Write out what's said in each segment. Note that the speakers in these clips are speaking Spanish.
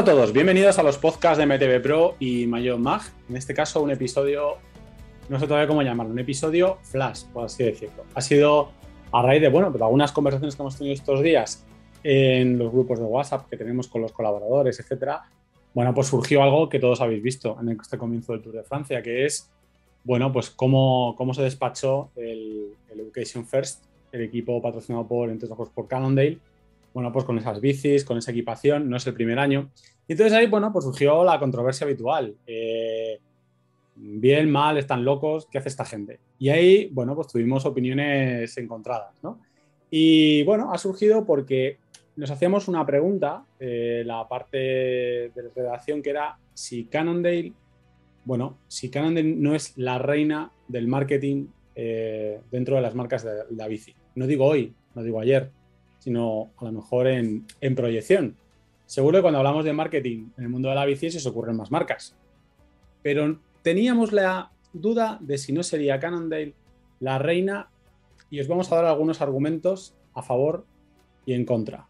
Hola a todos, bienvenidos a los podcasts de MTV Pro y mayor Mag. En este caso, un episodio, no sé todavía cómo llamarlo, un episodio flash, por así decirlo. Ha sido a raíz de, bueno, de algunas conversaciones que hemos tenido estos días en los grupos de WhatsApp que tenemos con los colaboradores, etcétera. Bueno, pues surgió algo que todos habéis visto en este comienzo del Tour de Francia, que es, bueno, pues cómo, cómo se despachó el, Education First, el equipo patrocinado por, entre otros, por Cannondale, bueno, pues con esas bicis, con esa equipación, no es el primer año. Y entonces ahí, bueno, pues surgió la controversia habitual. Eh, bien, mal, están locos, ¿qué hace esta gente? Y ahí, bueno, pues tuvimos opiniones encontradas, ¿no? Y bueno, ha surgido porque nos hacíamos una pregunta, eh, la parte de redacción que era si Cannondale, bueno, si Cannondale no es la reina del marketing eh, dentro de las marcas de la bici. No digo hoy, no digo ayer, sino a lo mejor en, proyección. Seguro que cuando hablamos de marketing en el mundo de la bici se os ocurren más marcas, pero teníamos la duda de si no sería Cannondale la reina y os vamos a dar algunos argumentos a favor y en contra.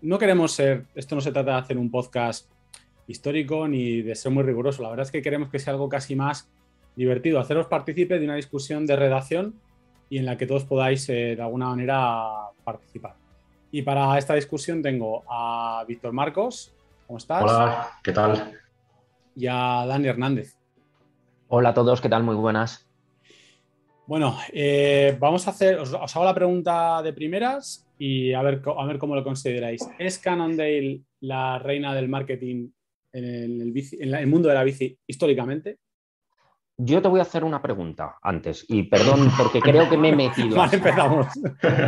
No queremos ser, esto no se trata de hacer un podcast histórico ni de ser muy riguroso, la verdad es que queremos que sea algo casi más divertido, haceros partícipe de una discusión de redacción y en la que todos podáis eh, de alguna manera participar. Y para esta discusión tengo a Víctor Marcos. ¿Cómo estás? Hola, ¿qué tal? Y a Dani Hernández. Hola a todos, ¿qué tal? Muy buenas. Bueno, eh, vamos a hacer, os, hago la pregunta de primeras y a ver, a ver cómo lo consideráis. ¿Es Cannondale la reina del marketing en el, el mundo de la bici históricamente? Yo te voy a hacer una pregunta antes y perdón porque creo que me he metido. vale, empezamos.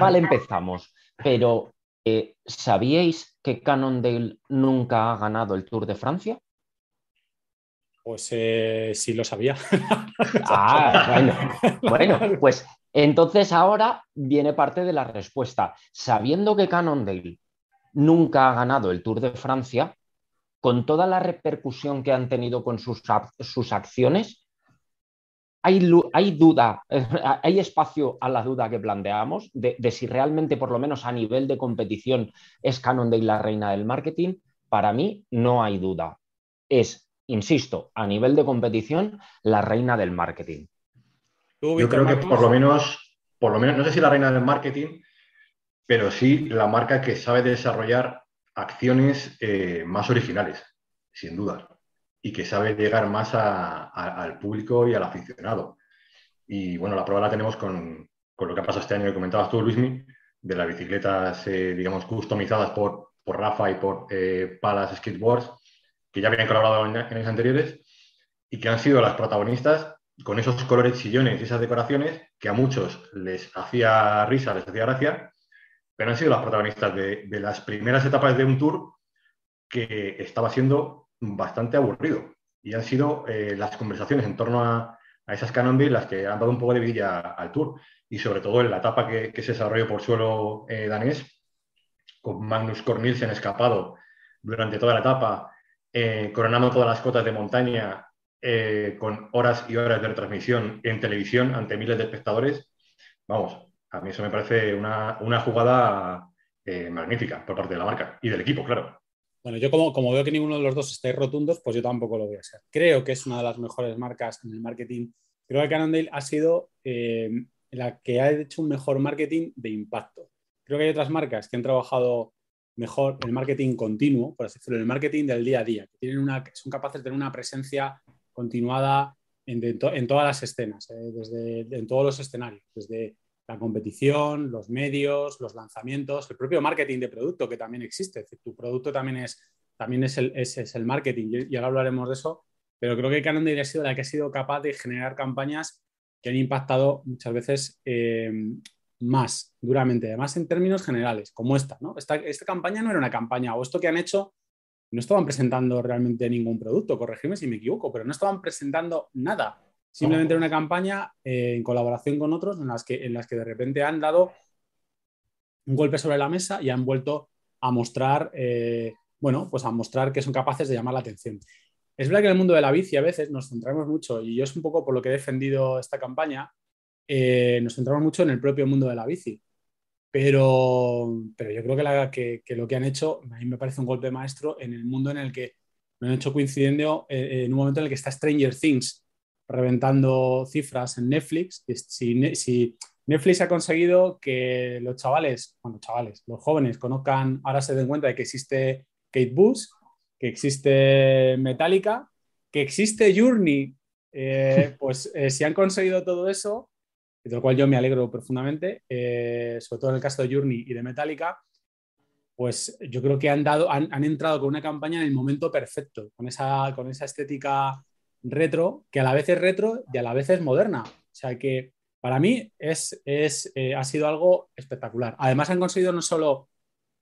Vale, empezamos. Pero eh, ¿Sabíais que Cannondale nunca ha ganado el Tour de Francia? Pues eh, sí lo sabía. ah, bueno, bueno, pues entonces ahora viene parte de la respuesta. Sabiendo que Cannondale nunca ha ganado el Tour de Francia, con toda la repercusión que han tenido con sus, sus acciones, hay, duda, hay espacio a la duda que planteamos de, si realmente, por lo menos a nivel de competición, es Canon Day la reina del marketing. Para mí no hay duda. Es, insisto, a nivel de competición, la reina del marketing. Yo creo que por lo menos, por lo menos, no sé si la reina del marketing, pero sí la marca que sabe desarrollar acciones eh, más originales, sin duda y que sabe llegar más al público y al aficionado. Y bueno, la prueba la tenemos con, lo que ha pasado este año que comentabas tú, Luismi, de las bicicletas, eh, digamos, customizadas por, Rafa y por eh, Palas Skateboards, que ya habían colaborado en, años anteriores y que han sido las protagonistas con esos colores chillones y esas decoraciones que a muchos les hacía risa, les hacía gracia, pero han sido las protagonistas de, de las primeras etapas de un tour que estaba siendo bastante aburrido. Y han sido eh, las conversaciones en torno a, esas canambis las que han dado un poco de villa al Tour. Y sobre todo en la etapa que, se desarrolló por suelo eh, danés, con Magnus han escapado durante toda la etapa, eh, coronando todas las cotas de montaña con horas y horas de retransmisión en televisión ante miles de espectadores. Vamos, a mí eso me parece una jugada magnífica por parte de la marca y del equipo, claro. Bueno, yo como, veo que ninguno de los dos estáis rotundos, pues yo tampoco lo voy a ser. Creo que es una de las mejores marcas en el marketing. Creo que Cannondale ha sido eh, la que ha hecho un mejor marketing de impacto. Creo que hay otras marcas que han trabajado mejor el marketing continuo, por así decirlo, el marketing del día a día, que tienen una, son capaces de tener una presencia continuada en, todas las escenas, eh, desde, en todos los escenarios, desde la competición, los medios, los lanzamientos, el propio marketing de producto que también existe. tu producto también es, también es, el, es, el marketing y, ahora hablaremos de eso, pero creo que Canon ha sido la que ha sido capaz de generar campañas que han impactado muchas veces eh, más duramente, además en términos generales, como esta, ¿no? Esta, esta campaña no era una campaña o esto que han hecho no estaban presentando realmente ningún producto, corregirme si me equivoco, pero no estaban presentando nada. Simplemente una campaña eh, en colaboración con otros en las, que, en las que de repente han dado un golpe sobre la mesa y han vuelto a mostrar, eh, bueno, pues a mostrar que son capaces de llamar la atención. Es verdad que en el mundo de la bici a veces nos centramos mucho, y yo es un poco por lo que he defendido esta campaña, eh, nos centramos mucho en el propio mundo de la bici. Pero, yo creo que, lo que han hecho, a mí me parece un golpe maestro en el mundo en el que me han hecho coincidiendo en un momento en el que está Stranger Things, reventando cifras en Netflix. Si, Netflix ha conseguido que los chavales, bueno, chavales, los jóvenes conozcan, ahora se den cuenta de que existe Kate Bush, que existe Metallica, que existe Journey, eh, pues eh, si han conseguido todo eso, de lo cual yo me alegro profundamente, eh, sobre todo en el caso de Journey y de Metallica, pues yo creo que han, dado, entrado con una campaña en el momento perfecto, con esa, con esa estética retro, que a la vez es retro y a la vez es moderna. O sea que para mí es, es eh, ha sido algo espectacular. Además han conseguido no solo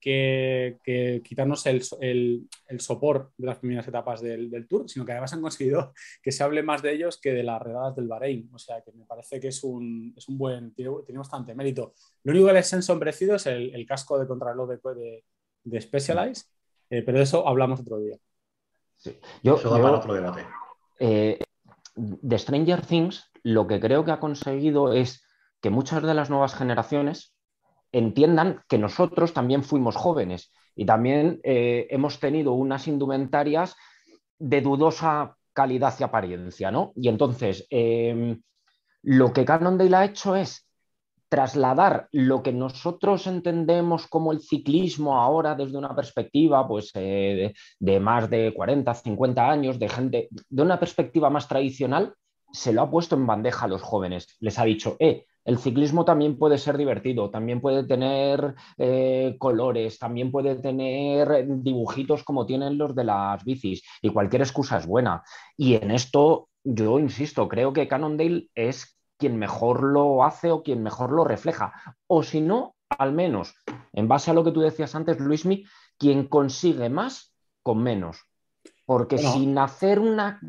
que, que quitarnos el, sopor de las primeras etapas del, tour, sino que además han conseguido que se hable más de ellos que de las redadas del Bahrein. O sea que me parece que es un, es un buen, tiene, bastante mérito. Lo único que les han ensombrecido es el, casco de contrarreloj de, de, Specialized, eh, pero de eso hablamos otro día. Sí. Yo, eso otro debate. Eh, de Stranger Things lo que creo que ha conseguido es que muchas de las nuevas generaciones entiendan que nosotros también fuimos jóvenes y también eh, hemos tenido unas indumentarias de dudosa calidad y apariencia, ¿no? Y entonces, em, lo que Cannondale ha hecho es trasladar lo que nosotros entendemos como el ciclismo ahora desde una perspectiva pues, eh, de, más de 40, 50 años, de gente, de una perspectiva más tradicional, se lo ha puesto en bandeja a los jóvenes. Les ha dicho, eh, el ciclismo también puede ser divertido, también puede tener eh, colores, también puede tener dibujitos como tienen los de las bicis y cualquier excusa es buena. Y en esto yo insisto, creo que Cannondale es quien mejor lo hace o quien mejor lo refleja. O si no, al menos, en base a lo que tú decías antes, Luismi, quien consigue más con menos. Porque sin hacer una,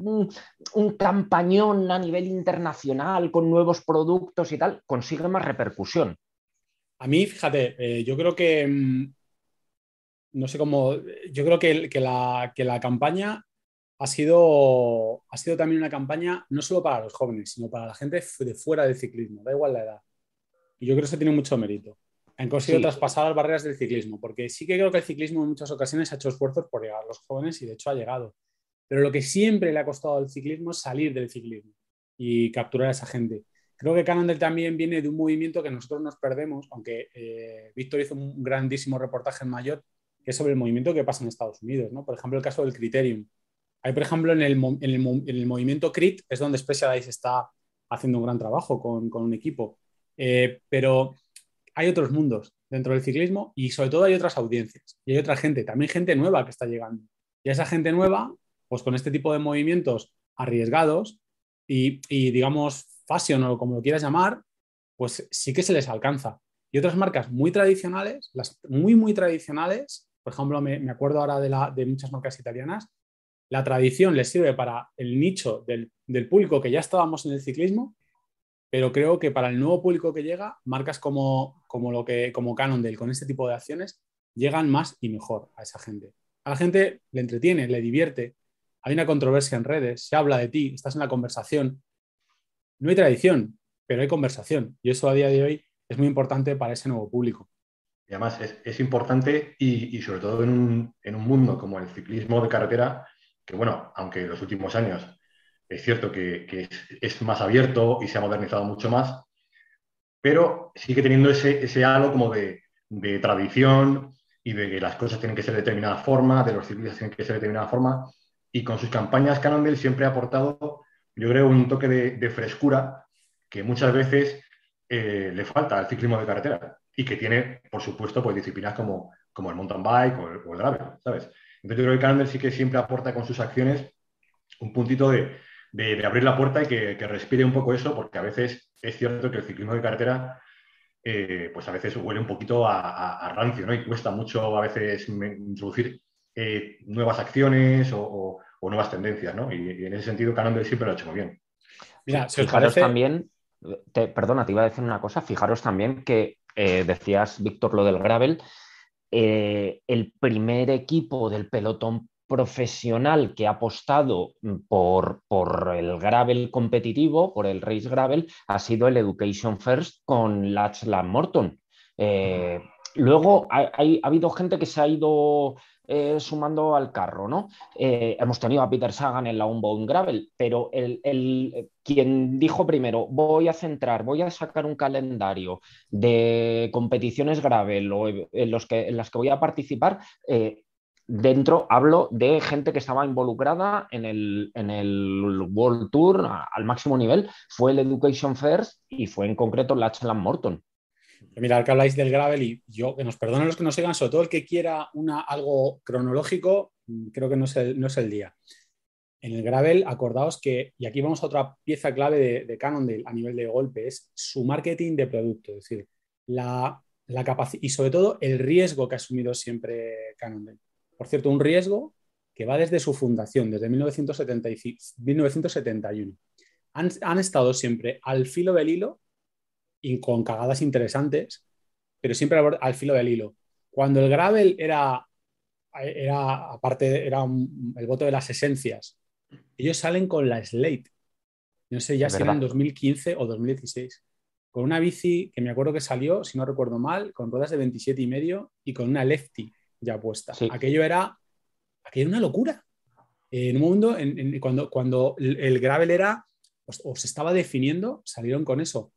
un, campañón a nivel internacional con nuevos productos y tal, consigue más repercusión. A mí, fíjate, eh, yo creo que, mm, no sé cómo, yo creo que, que, la, que la campaña ha sido, ha sido también una campaña no solo para los jóvenes, sino para la gente de fuera del ciclismo, da igual la edad. Y yo creo que eso tiene mucho mérito. Han conseguido traspasar las barreras del ciclismo, porque sí que creo que el ciclismo en muchas ocasiones ha hecho esfuerzos por llegar a los jóvenes y de hecho ha llegado. Pero lo que siempre le ha costado al ciclismo es salir del ciclismo y capturar a esa gente. Creo que Cannondale también viene de un movimiento que nosotros nos perdemos, aunque eh, Víctor hizo un grandísimo reportaje en Mayor, que es sobre el movimiento que pasa en Estados Unidos. ¿no? Por ejemplo, el caso del Criterium, hay, por ejemplo, en el, movimiento CRIT es donde Specialized está haciendo un gran trabajo con, un equipo. Eh, pero hay otros mundos dentro del ciclismo y sobre todo hay otras audiencias y hay otra gente, también gente nueva que está llegando. Y esa gente nueva, pues con este tipo de movimientos arriesgados y, digamos fashion o como lo quieras llamar, pues sí que se les alcanza. Y otras marcas muy tradicionales, las muy, muy tradicionales, por ejemplo, me, acuerdo ahora de, de muchas marcas italianas la tradición les sirve para el nicho del, público que ya estábamos en el ciclismo, pero creo que para el nuevo público que llega, marcas como, como, lo que, como del con este tipo de acciones, llegan más y mejor a esa gente. A la gente le entretiene, le divierte, hay una controversia en redes, se habla de ti, estás en la conversación. No hay tradición, pero hay conversación. Y eso a día de hoy es muy importante para ese nuevo público. Y además es, importante y, sobre todo en un, en un mundo como el ciclismo de carretera, que bueno, aunque en los últimos años es cierto que, es, más abierto y se ha modernizado mucho más, pero sigue teniendo ese, ese halo como de, tradición y de que las cosas tienen que ser de determinada forma, de los ciclistas tienen que ser de determinada forma, y con sus campañas Cannondale siempre ha aportado, yo creo, un toque de, frescura que muchas veces eh, le falta al ciclismo de carretera y que tiene, por supuesto, pues disciplinas como, el mountain bike o el, o el gravel, ¿sabes? Entonces yo creo que Carmen sí que siempre aporta con sus acciones un puntito de, abrir la puerta y que, respire un poco eso, porque a veces es cierto que el ciclismo de carretera, eh, pues a veces huele un poquito a, rancio, ¿no? Y cuesta mucho a veces introducir eh, nuevas acciones o, nuevas tendencias, ¿no? Y, en ese sentido Carmen siempre lo ha hecho muy bien. Mira, fijaros también, perdona, te iba a decir una cosa, fijaros también que eh, decías, Víctor, lo del gravel, eh, el primer equipo del pelotón profesional que ha apostado mm, por, por, el gravel competitivo, por el race gravel, ha sido el Education First con Lachlan Morton. Eh, ah. luego ha, habido gente que se ha ido eh, sumando al carro, ¿no? Eh, hemos tenido a Peter Sagan en la Unbound Gravel, pero el, eh, quien dijo primero, voy a centrar, voy a sacar un calendario de competiciones gravel en, los que, en las que voy a participar, dentro hablo de gente que estaba involucrada en el, en el World Tour al máximo nivel, fue el Education First y fue en concreto la Morton. Mirad que habláis del gravel y yo, que nos perdonen los que nos sigan, sobre todo el que quiera una, algo cronológico, mm, creo que no es, el, día. En el gravel, acordaos que, y aquí vamos a otra pieza clave de, de Cannondale a nivel de golpe, es su marketing de producto, es decir, la, capacidad y sobre todo el riesgo que ha asumido siempre Cannondale. Por cierto, un riesgo que va desde su fundación, desde 1971. han estado siempre al filo del hilo y con cagadas interesantes, pero siempre al filo del hilo. Cuando el gravel era, era aparte, era el voto de las esencias, ellos salen con la Slate. No sé ya si era en 2015 o 2016. Con una bici que me acuerdo que salió, si no recuerdo mal, con ruedas de 27 y medio y con una lefty ya puesta. Aquello, era, una locura. en un mundo, en, cuando, cuando el gravel era pues, o se estaba definiendo, salieron con eso.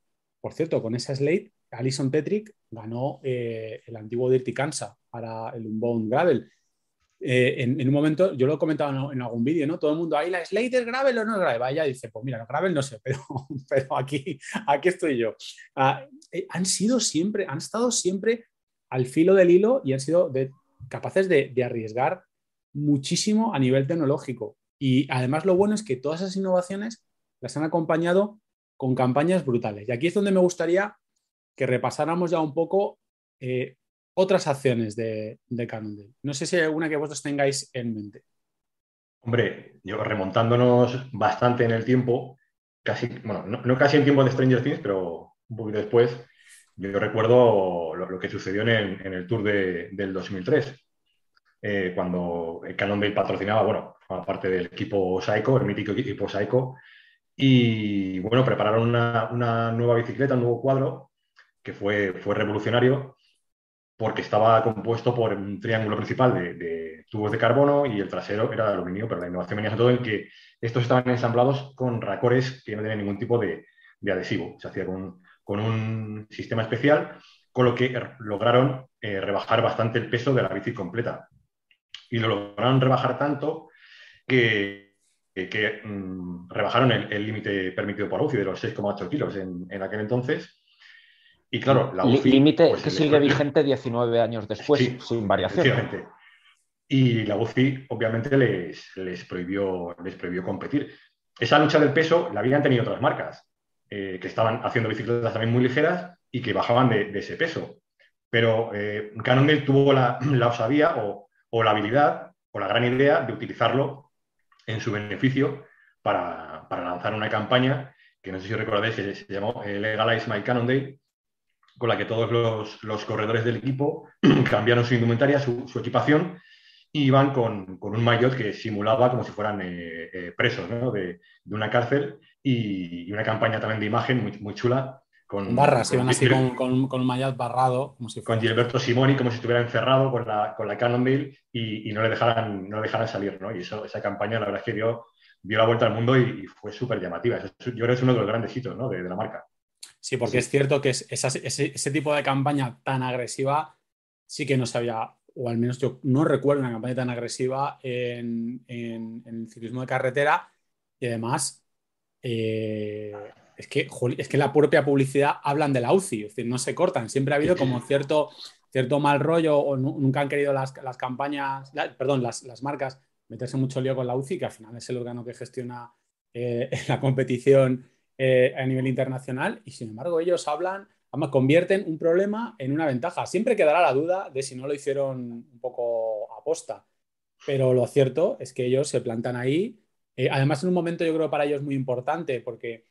Por cierto, con esa slate, Alison Petrick ganó eh, el antiguo Dirty Kansas para el Unbound Gravel. Eh, en, un momento, yo lo he comentado en, algún vídeo, ¿no? Todo el mundo, ahí la Slate es gravel o no gravel. Ella dice, pues mira, no gravel no sé, pero, aquí, aquí estoy yo. Ah, eh, han sido siempre, han estado siempre al filo del hilo y han sido capaces de, de, arriesgar muchísimo a nivel tecnológico. Y además lo bueno es que todas esas innovaciones las han acompañado con campañas brutales. Y aquí es donde me gustaría que repasáramos ya un poco eh, otras acciones de, de Cannondale. No sé si hay alguna que vosotros tengáis en mente. Hombre, yo remontándonos bastante en el tiempo, casi, bueno, no, casi en tiempo de Stranger Things, pero un poquito después, yo recuerdo lo, que sucedió en el, Tour de, del 2003, eh, cuando Cannondale patrocinaba, bueno, aparte parte del equipo Psycho, el mítico equipo Psycho, y bueno, prepararon una, nueva bicicleta, un nuevo cuadro, que fue, fue revolucionario, porque estaba compuesto por un triángulo principal de, tubos de carbono y el trasero era de aluminio, pero la innovación venía sobre todo en que estos estaban ensamblados con racores que no tenían ningún tipo de, adhesivo, se hacía con, un sistema especial, con lo que er, lograron eh, rebajar bastante el peso de la bici completa. Y lo lograron rebajar tanto que que mm, rebajaron el límite permitido por UCI de los 6,8 kilos en, aquel entonces. Y claro, la UCI... Límite pues, que sigue vigente 19 años después, sin variación. Y la UCI obviamente les, prohibió, les prohibió competir. Esa lucha del peso la habían tenido otras marcas, eh, que estaban haciendo bicicletas también muy ligeras y que bajaban de, ese peso. Pero eh, tuvo la, la osadía o, o, la habilidad o la gran idea de utilizarlo en su beneficio para, lanzar una campaña que no sé si recordáis se llamó eh, Legalize My Day con la que todos los, los corredores del equipo cambiaron su indumentaria, su, equipación, y iban con, con, un maillot que simulaba como si fueran eh, eh, presos de, una cárcel y, una campaña también de imagen muy, muy chula con, Barras, iban así con, con, un barrado. Con Gilberto Simoni, como si estuviera encerrado con la, con la Cannonville y, no, le dejaran, no dejaran salir, ¿no? Y eso, esa campaña, la verdad es que dio, dio la vuelta al mundo y, fue súper llamativa. yo creo que es uno de los grandes hitos de, la marca. Sí, porque es cierto que es, ese, tipo de campaña tan agresiva sí que no se había, o al menos yo no recuerdo una campaña tan agresiva en, el ciclismo de carretera y además. Eh, es que, es que la propia publicidad hablan de la UCI, es decir, no se cortan. Siempre ha habido como cierto, cierto mal rollo o nunca han querido las, campañas, perdón, las, marcas meterse mucho lío con la UCI, que al final es el órgano que gestiona eh, la competición eh, a nivel internacional y sin embargo ellos hablan, además convierten un problema en una ventaja. Siempre quedará la duda de si no lo hicieron un poco aposta, pero lo cierto es que ellos se plantan ahí. Eh, además, en un momento yo creo para ellos muy importante porque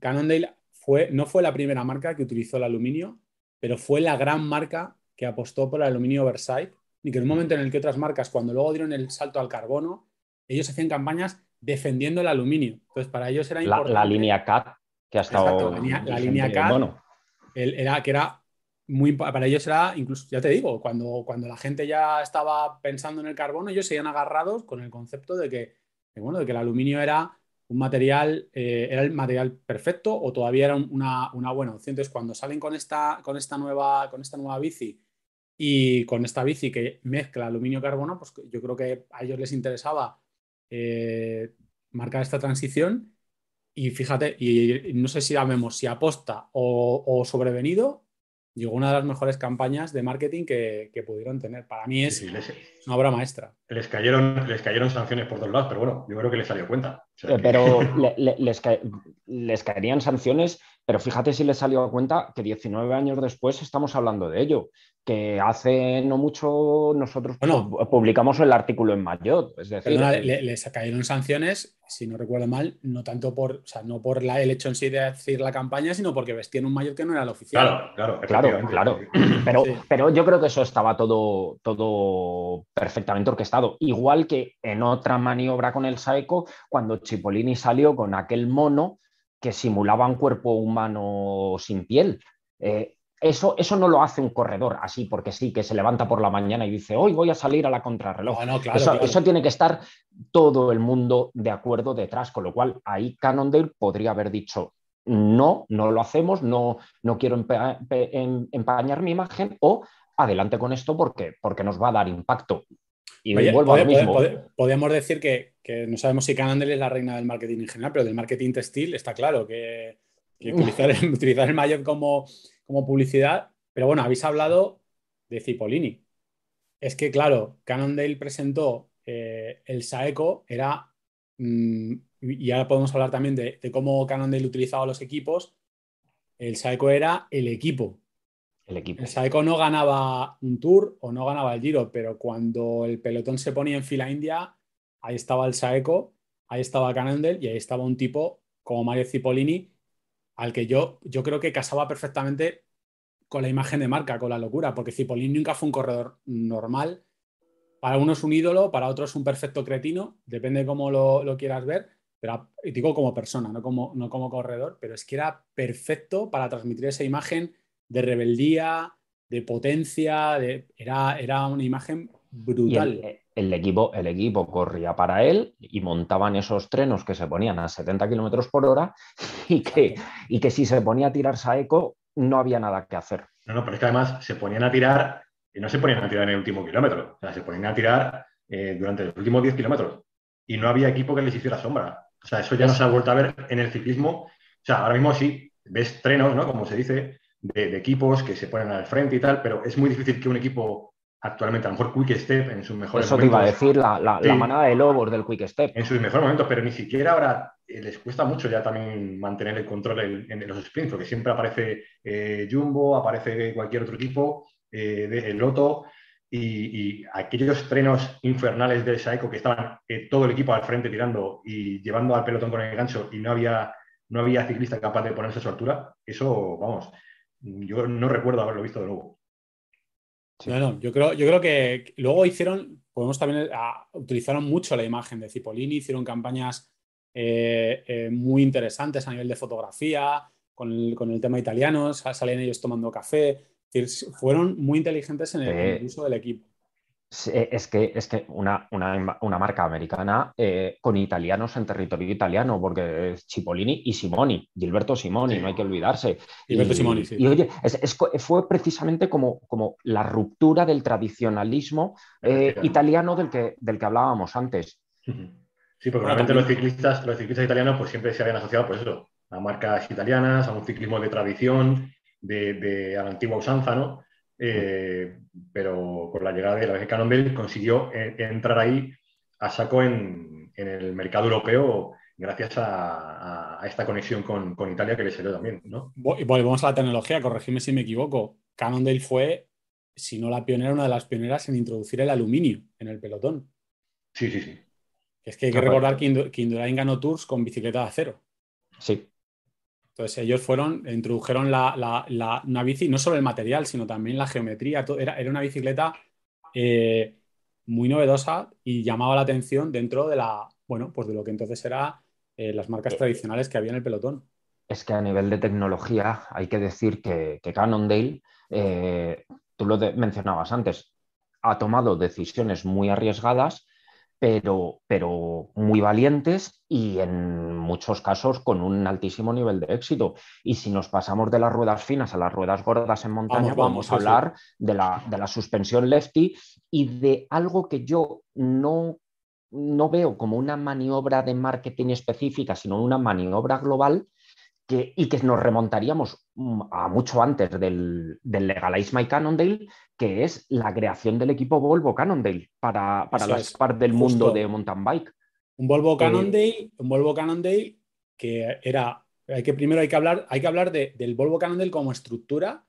Cannondale fue, no fue la primera marca que utilizó el aluminio, pero fue la gran marca que apostó por el aluminio Versailles y que en un momento en el que otras marcas, cuando luego dieron el salto al carbono, ellos hacían campañas defendiendo el aluminio. Entonces, para ellos era importante. La, línea CAT, que ha estado. Exacto, la, línea, la CAT, era, que era muy. Para ellos era, incluso, ya te digo, cuando, cuando la gente ya estaba pensando en el carbono, ellos se habían agarrados con el concepto de que, bueno, de que el aluminio era un material, eh, ¿era el material perfecto o todavía era una, una, buena opción? Entonces, cuando salen con esta, con, esta nueva, con esta nueva bici y con esta bici que mezcla aluminio-carbono, pues yo creo que a ellos les interesaba eh, marcar esta transición. Y fíjate, y, no sé si vemos, si aposta o, sobrevenido, llegó una de las mejores campañas de marketing que, pudieron tener. Para mí es una obra maestra. Les cayeron, les cayeron sanciones por todos lados, pero bueno, yo creo que les salió cuenta. Pero les, les caerían sanciones pero fíjate si le salió a cuenta que 19 años después estamos hablando de ello, que hace no mucho nosotros publicamos el artículo en Mayotte. Es decir, eh, le, les cayeron sanciones, si no recuerdo mal, no tanto por, no por el hecho en sí de decir la campaña, sino porque vestían un mayor que no era el oficial. Claro, claro, claro. Pero, pero yo creo que eso estaba todo, todo perfectamente orquestado. Igual que en otra maniobra con el Saeco, cuando Chipolini salió con aquel mono que simulaba un cuerpo humano sin piel. Eh, eso, eso, no lo hace un corredor así, porque sí, que se levanta por la mañana y dice, hoy voy a salir a la contrarreloj. eso, tiene que estar todo el mundo de acuerdo detrás, con lo cual ahí Cannondale podría haber dicho, no, no lo hacemos, no, no quiero em-, empañar mi imagen o adelante con esto porque, porque nos va a dar impacto. Y decir que, no sabemos si Canandel es la reina del marketing en general, pero del marketing textil está claro que, utilizar, el, mayor como, como publicidad. Pero bueno, habéis hablado de Cipolini Es que, claro, Cannondale presentó eh, el Saeco, era. Mm, y ahora podemos hablar también de, de cómo Cannondale utilizaba los equipos. El Saeco era el equipo. El equipo. El Saeco no ganaba un Tour o no ganaba el Giro, pero cuando el pelotón se ponía en fila india, ahí estaba el Saeco, ahí estaba Cannondale y ahí estaba un tipo como Mario Cipollini, al que yo, yo creo que casaba perfectamente con la imagen de marca, con la locura, porque Cipollini nunca fue un corredor normal. Para unos un ídolo, para otros un perfecto cretino, depende cómo lo, quieras ver, pero digo como persona, no como, no como corredor, pero es que era perfecto para transmitir esa imagen de rebeldía, de potencia, de... Era, era una imagen brutal. Eh, el, equipo, el equipo corría para él y montaban esos trenos que se ponían a 70 kilómetros por hora y que, y que si se ponía a tirar Saeco no había nada que hacer. No, no, pero es que además se ponían a tirar y eh, no se ponían a tirar en el último kilómetro, se ponían a tirar eh, durante los últimos 10 kilómetros y no había equipo que les hiciera sombra. O sea, eso ya no se ha vuelto a ver en el ciclismo. O sea, ahora mismo sí, ves trenos, ¿no? Como se dice, de, equipos que se ponen al frente y tal, pero es muy difícil que un equipo actualmente, a lo mejor Quick Step en sus mejores momentos. Eso te iba a decir, la, manada de lobos del Quick Step. En sus mejores momentos, pero ni siquiera ahora eh, les cuesta mucho ya también mantener el control en, los sprints, porque siempre aparece eh, Jumbo, aparece cualquier otro equipo, eh, el Loto. Y, aquellos trenos infernales del Saeco que estaban todo el equipo al frente tirando y llevando al pelotón con el gancho y no había, no había ciclista capaz de ponerse a su altura, eso, vamos, yo no recuerdo haberlo visto de nuevo. No, yo creo, que luego hicieron, podemos también, ah, utilizaron mucho la imagen de Cipollini, hicieron campañas eh, eh, muy interesantes a nivel de fotografía, con el, tema italiano, salen ellos tomando café, fueron muy inteligentes en el, uso del equipo. Eh, es que, es que una, em, marca americana eh, con italianos en territorio italiano, porque Cipollini y Simoni, Gilberto Simoni, no hay que olvidarse. Gilberto Simoni, sí. Y oye, fue precisamente como, como, la ruptura del tradicionalismo eh, italiano del que, del que hablábamos antes. Sí, porque normalmente los ciclistas, los ciclistas italianos pues, siempre se habían asociado pues, eso, a marcas italianas, a un ciclismo de tradición, de, a la antigua usanza, ¿no? Eh, pero con la llegada de la vez Cannondale consiguió eh, entrar ahí a saco en, el mercado europeo gracias a, esta conexión con, Italia que le salió también. Y volvemos a la tecnología, corregime si me equivoco. Cannondale fue, si no la pionera, una de las pioneras en introducir el aluminio en el pelotón. Sí, sí, sí. Es que hay que recordar que, Indurain ganó Tours con bicicleta de acero. Sí. Entonces ellos fueron, introdujeron la, la, una bici, no solo el material, sino también la geometría. era, una bicicleta eh, muy novedosa y llamaba la atención dentro de la, bueno, pues de lo que entonces eran eh, las marcas eh, tradicionales que había en el pelotón. Es que a nivel de tecnología hay que decir que, Cannondale, tú lo mencionabas antes, ha tomado decisiones muy arriesgadas pero, pero muy valientes y en muchos casos con un altísimo nivel de éxito. Y si nos pasamos de las ruedas finas a las ruedas gordas en montaña, vamos, a hablar de, la, de la suspensión lefty y de algo que yo no no veo como una maniobra de marketing específica, sino una maniobra global y que nos remontaríamos mm, a mucho antes del, del Legalize My Cannondale, que es la creación del equipo Volvo Cannondale para, para las partes del mundo de mountain bike. Un Volvo eh, Cannondale, un Volvo Cannondale que era, que primero hay que hablar, hay que hablar del Volvo Cannondale como estructura.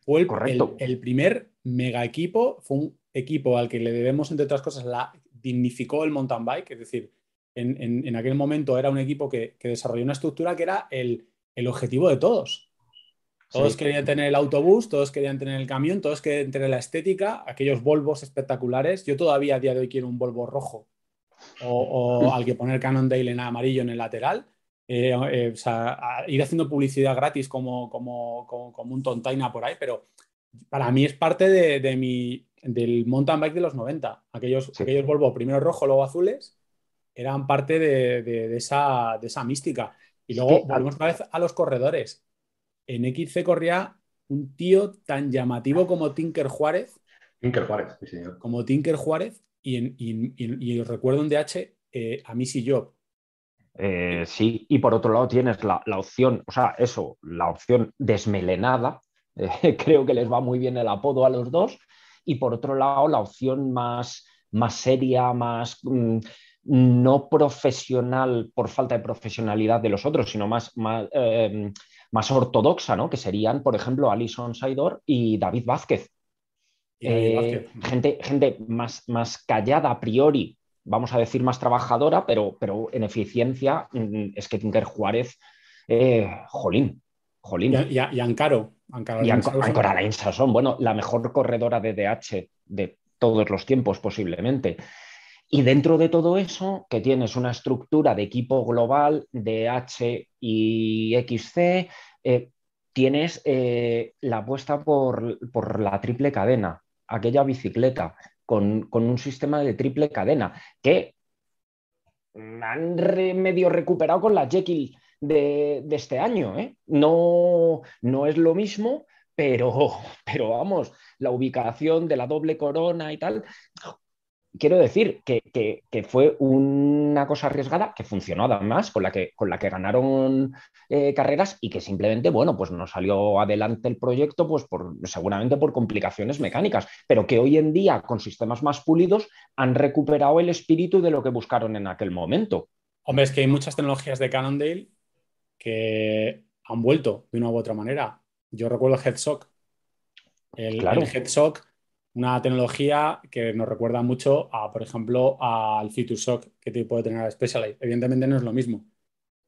Fue el, el, primer mega equipo, fue un equipo al que le debemos, entre otras cosas, la dignificó el mountain bike, es decir, en, aquel momento era un equipo que desarrolló una estructura que era el, el objetivo de todos. Todos querían tener el autobús, todos querían tener el camión, todos querían tener la estética, aquellos Volvos espectaculares. Yo todavía a día de hoy quiero un Volvo rojo o, al que poner Cannondale en amarillo en el lateral. Eh, eh, o sea, ir haciendo publicidad gratis como, como, un tontaina por ahí, pero para mí es parte de, mi, del mountain bike de los 90. Aquellos, aquellos Volvo primero rojo, luego azules, eran parte de, de, de esa mística. Y luego volvemos otra vez a los corredores. En XC corría un tío tan llamativo como Tinker Juárez. Tinker Juárez, sí, señor. Como Tinker Juárez. Y, y, recuerdo en DH eh, a mí Job. yo. Eh, sí, y por otro lado tienes la, opción, o sea, eso, la opción desmelenada. Eh, creo que les va muy bien el apodo a los dos. Y por otro lado, la opción más, más seria, más mm, no profesional por falta de profesionalidad de los otros, sino más, más, em, más ortodoxa, ¿no? Que serían, por ejemplo, Alison Saidor y David Vázquez. Eh, gente, gente más, más callada a priori, vamos a decir más trabajadora, pero, pero en eficiencia mm, es que Tinker Juárez, eh, jolín, Y, Ancaro. Ancaro y Ancora bueno, la mejor corredora de DH de todos los tiempos posiblemente. Y dentro de todo eso, que tienes una estructura de equipo global de H y XC, eh, tienes eh, la apuesta por, la triple cadena, aquella bicicleta, con, un sistema de triple cadena, que han medio recuperado con la Jekyll de, este año. ¿eh? No, no es lo mismo, pero, pero vamos, la ubicación de la doble corona y tal, quiero decir que, fue una cosa arriesgada que funcionó además, con la que, ganaron eh, carreras y que simplemente, bueno, pues no salió adelante el proyecto, pues por, seguramente por complicaciones mecánicas, pero que hoy en día, con sistemas más pulidos, han recuperado el espíritu de lo que buscaron en aquel momento. Hombre, es que hay muchas tecnologías de Cannondale que han vuelto de una u otra manera. Yo recuerdo el El, claro. el una tecnología que nos recuerda mucho a, por ejemplo, al Future Shock que te puede tener a Specialized. Evidentemente no es lo mismo,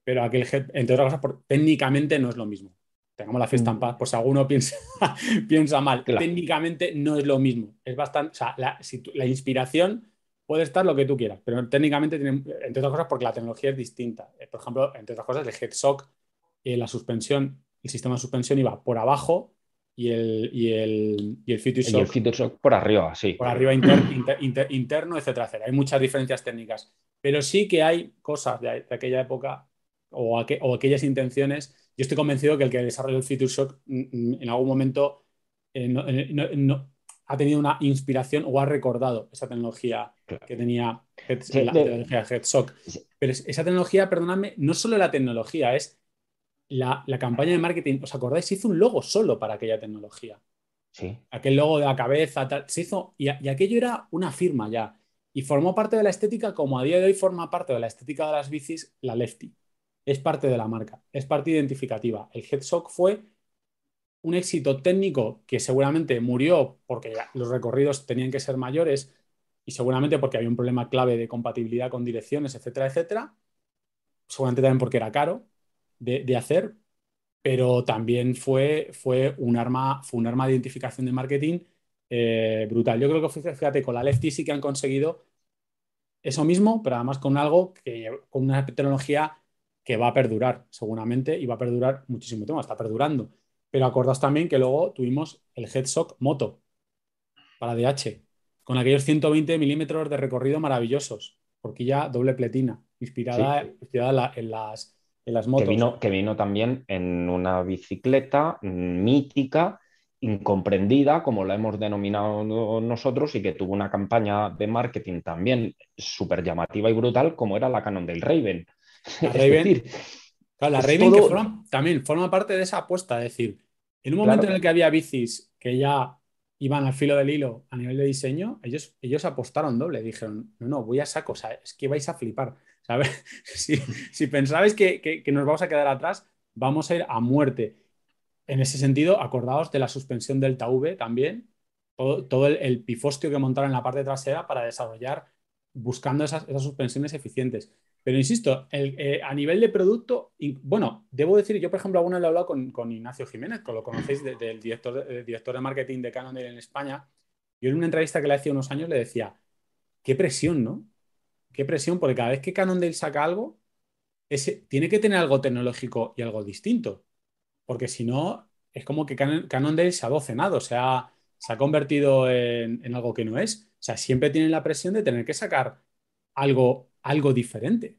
pero aquel head, entre otras cosas, por, técnicamente no es lo mismo. Tengamos la fiesta en mm. paz, por pues si alguno piensa, piensa mal. Técnicamente no es lo mismo. Es bastante, o sea, la, inspiración puede estar lo que tú quieras, pero técnicamente, tiene, entre otras cosas, porque la tecnología es distinta. Eh, por ejemplo, entre otras cosas, el head shock, eh, la suspensión, el sistema de suspensión iba por abajo y el, y el, y el Shock. Y el Shock por arriba, sí. Por arriba interno, etcétera, Hay muchas diferencias técnicas, pero sí que hay cosas de, aquella época o, o, aquellas intenciones. Yo estoy convencido que el que desarrolló el Future Shock mm, mm, en algún momento eh, eh, no, ha tenido una inspiración o ha recordado esa tecnología que tenía la, tecnología Pero esa tecnología, perdóname, no solo la tecnología, es la, campaña de marketing, ¿os acordáis? Se hizo un logo solo para aquella tecnología. Sí. Aquel logo de la cabeza, se hizo, y, y aquello era una firma ya. Y formó parte de la estética, como a día de hoy forma parte de la estética de las bicis, la Lefty. Es parte de la marca, es parte identificativa. El Headsock fue un éxito técnico que seguramente murió porque los recorridos tenían que ser mayores y seguramente porque había un problema clave de compatibilidad con direcciones, etcétera, etcétera. Seguramente también porque era caro, de, hacer, pero también fue, fue, un arma, fue un arma de identificación de marketing eh, brutal. Yo creo que, fíjate, con la Lefty sí que han conseguido eso mismo, pero además con algo que, con una tecnología que va a perdurar seguramente y va a perdurar muchísimo tiempo, está perdurando. Pero acordaos también que luego tuvimos el Headsock Moto para DH, con aquellos 120 milímetros de recorrido maravillosos, ya doble pletina, inspirada, inspirada en, las, que vino, también en una bicicleta mítica, incomprendida, como la hemos denominado nosotros, y que tuvo una campaña de marketing también súper llamativa y brutal, como era la Canon del Raven, la Raven también forma parte de esa apuesta, es decir, en un momento en el que había bicis que ya iban al filo del hilo a nivel de diseño, ellos, ellos apostaron doble, dijeron, no, no, voy a saco, es que vais a flipar. ¿sabes? si, si, pensabais que, nos vamos a quedar atrás, vamos a ir a muerte. En ese sentido, acordaos de la suspensión del V también, todo, el, pifostio que montaron en la parte trasera para desarrollar buscando esas, suspensiones eficientes. Pero insisto, eh, a nivel de producto, bueno, debo decir, yo por ejemplo alguna vez le he hablado con, Ignacio Jiménez, que lo conocéis del director, de, director de marketing de Canon en España. Yo en una entrevista que le hacía unos años le decía, qué presión, ¿no? Qué presión, porque cada vez que Cannondale saca algo, ese, tiene que tener algo tecnológico y algo distinto. Porque si no, es como que Canon Cannondale se ha docenado, se ha, se ha convertido en, algo que no es. O sea, siempre tienen la presión de tener que sacar algo, algo diferente.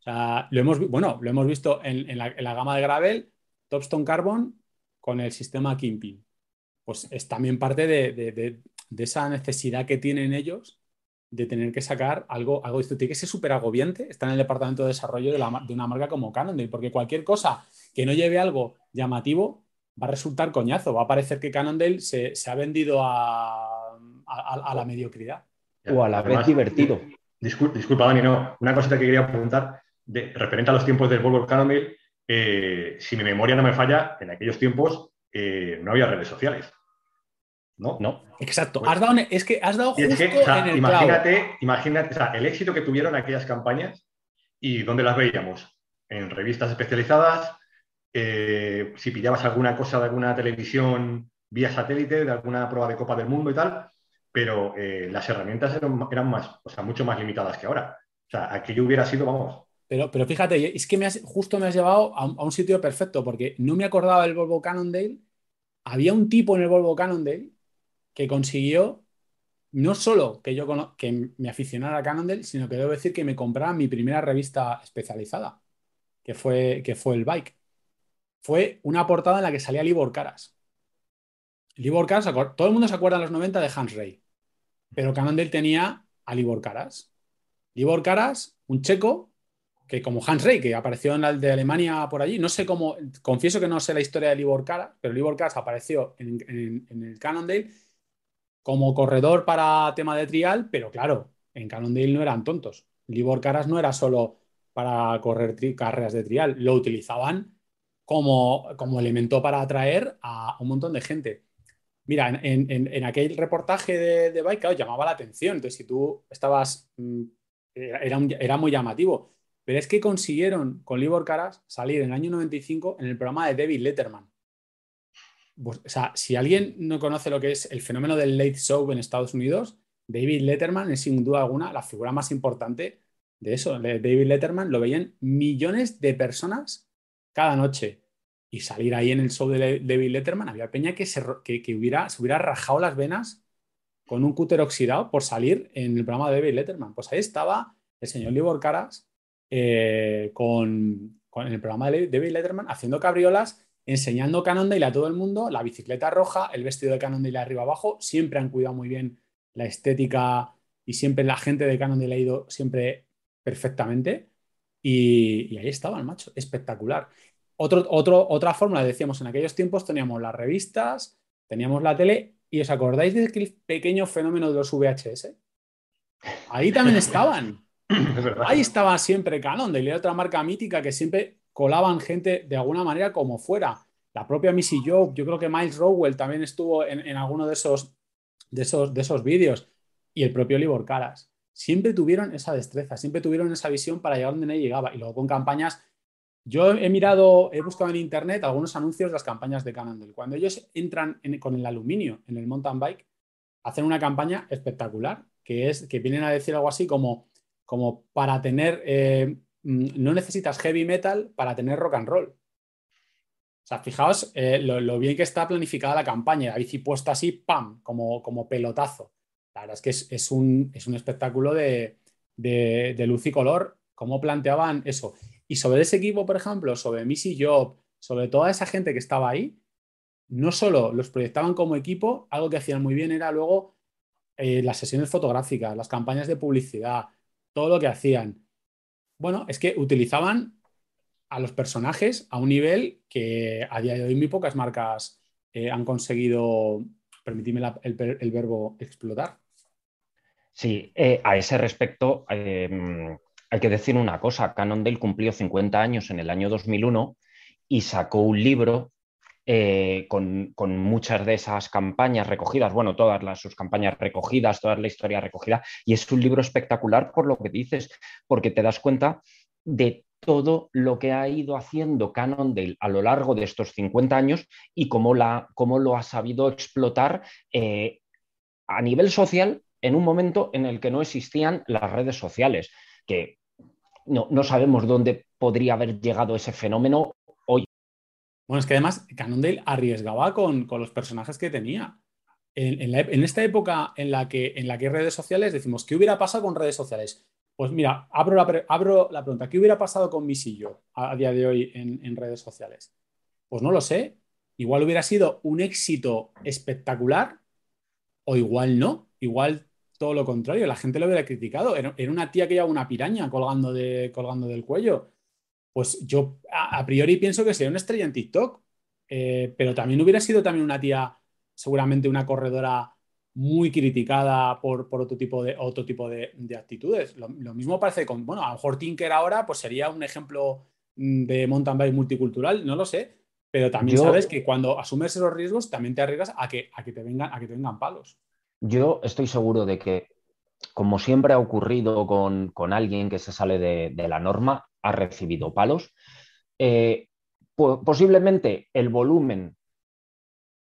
O sea, lo hemos, bueno, lo hemos visto en, la, gama de Gravel, Topstone Carbon con el sistema Kimping. Pues es también parte de esa necesidad que tienen ellos de tener que sacar algo, algo esto tiene que ser súper agobiante estar en el departamento de desarrollo de, una marca como Cannondale, porque cualquier cosa que no lleve algo llamativo va a resultar coñazo, va a parecer que Cannondale se, se ha vendido a, la mediocridad. O a la vez divertido. Disculpa, Dani, no. Una cosita que quería preguntar, de, referente a los tiempos del Volvo Cannondale, eh, si mi memoria no me falla, en aquellos tiempos eh, no había redes sociales. ¿no? No, exacto. Pues has dado, es que has dado el imagínate, imagínate el éxito que tuvieron aquellas campañas y dónde las veíamos. En revistas especializadas, eh, si pillabas alguna cosa de alguna televisión vía satélite, de alguna prueba de Copa del Mundo y tal, pero eh, las herramientas eran, eran, más, mucho más limitadas que ahora. O sea, aquello hubiera sido, vamos. Pero, pero fíjate, es que me justo me has llevado a a un, sitio perfecto, porque no me acordaba del Volvo Cannondale. Había un tipo en el Volvo Cannondale que consiguió no solo que yo que me aficionara a Cannondale, sino que debo decir que me comprara mi primera revista especializada, que fue, que fue el Bike. Fue una portada en la que salía Libor Caras. Libor Caras, todo el mundo se acuerda en los 90 de Hans Rey, pero Cannondale tenía a Libor Caras. Libor Caras, un checo, que como Hans Rey, que apareció en el de Alemania por allí, no sé cómo, confieso que no sé la historia de Libor Caras, pero Libor Caras apareció en, en el Cannondale como corredor para tema de trial, pero claro, en Cannondale no eran tontos. Libor Caras no era solo para correr carreras de trial, lo utilizaban como, como elemento para atraer a un montón de gente. Mira, en, en, aquel reportaje de, de Bike, llamaba la atención. Entonces, si tú estabas, mm, era, era muy llamativo. Pero es que consiguieron con Libor Caras salir en el año 95 en el programa de David Letterman. Pues, si alguien no conoce lo que es el fenómeno del late show en Estados Unidos, David Letterman es sin duda alguna la figura más importante de eso. David Letterman lo veían millones de personas cada noche. Y salir ahí en el show de David Letterman, había peña que se, que, que hubiera, hubiera rajado las venas con un cúter oxidado por salir en el programa de David Letterman. Pues ahí estaba el señor Libor Caras eh, con, el programa de David Letterman haciendo cabriolas enseñando Canondale a todo el mundo, la bicicleta roja, el vestido de Canondale arriba abajo, siempre han cuidado muy bien la estética y siempre la gente de Cannondale ha ido siempre perfectamente. Y, ahí estaba el macho, espectacular. Otro, otra fórmula, decíamos, en aquellos tiempos teníamos las revistas, teníamos la tele, y os acordáis de aquel pequeño fenómeno de los VHS? Ahí también estaban. Ahí estaba siempre Cannondale, era otra marca mítica que siempre colaban gente de alguna manera como fuera. La propia Missy Joe, yo creo que Miles Rowell también estuvo en, en alguno de esos, de esos, de esos vídeos, y el propio Libor Caras. Siempre tuvieron esa destreza, siempre tuvieron esa visión para llegar donde nadie llegaba. Y luego con campañas, yo he mirado, he buscado en internet algunos anuncios de las campañas de Cannondale. Cuando ellos entran con el aluminio en el mountain bike, hacen una campaña espectacular, que es que vienen a decir algo así como, como para tener eh, Mm, no necesitas heavy metal para tener rock and roll. O sea, fijaos eh, lo, bien que está planificada la campaña, la bici puesta así, ¡pam!, como, como pelotazo. La verdad es que es, un, espectáculo de, de, luz y color, cómo planteaban eso. Y sobre ese equipo, por ejemplo, sobre Missy Job, sobre toda esa gente que estaba ahí, no solo los proyectaban como equipo, algo que hacían muy bien era luego eh, las sesiones fotográficas, las campañas de publicidad, todo lo que hacían. Bueno, es que utilizaban a los personajes a un nivel que a día de hoy muy pocas marcas eh, han conseguido, permitirme el, verbo explotar. Sí, eh, a ese respecto em, hay que decir una cosa, Cannondale cumplió 50 años en el año 2001 y sacó un libro eh, con, muchas de esas campañas recogidas, bueno, todas las, sus campañas recogidas, toda la historia recogida, y es un libro espectacular por lo que dices, porque te das cuenta de todo lo que ha ido haciendo Cannondale a lo largo de estos 50 años y cómo, lo ha sabido explotar eh, a nivel social en un momento en el que no existían las redes sociales, que no, no sabemos dónde podría haber llegado ese fenómeno bueno, es que además Cannondale arriesgaba con, los personajes que tenía. En, esta época en la, que, en la que hay redes sociales, decimos, ¿qué hubiera pasado con redes sociales? Pues mira, abro la, pregunta, ¿qué hubiera pasado con y a, a día de hoy en, redes sociales? Pues no lo sé. Igual hubiera sido un éxito espectacular o igual no. Igual todo lo contrario, la gente lo hubiera criticado. Era, una tía que llevaba una piraña colgando, de, colgando del cuello pues yo a, priori pienso que sería una estrella en TikTok, eh, pero también hubiera sido también una tía, seguramente una corredora muy criticada por, otro tipo de, otro tipo de, actitudes. Lo, mismo parece con, bueno, a lo mejor Tinker ahora pues sería un ejemplo mm, de mountain bike multicultural, no lo sé, pero también sabes que cuando asumes esos riesgos también te arriesgas a que, a que, te vengan, a que te vengan palos. Yo estoy seguro de que, como siempre ha ocurrido con, alguien que se sale de la norma, ha recibido palos. Eh, posiblemente el volumen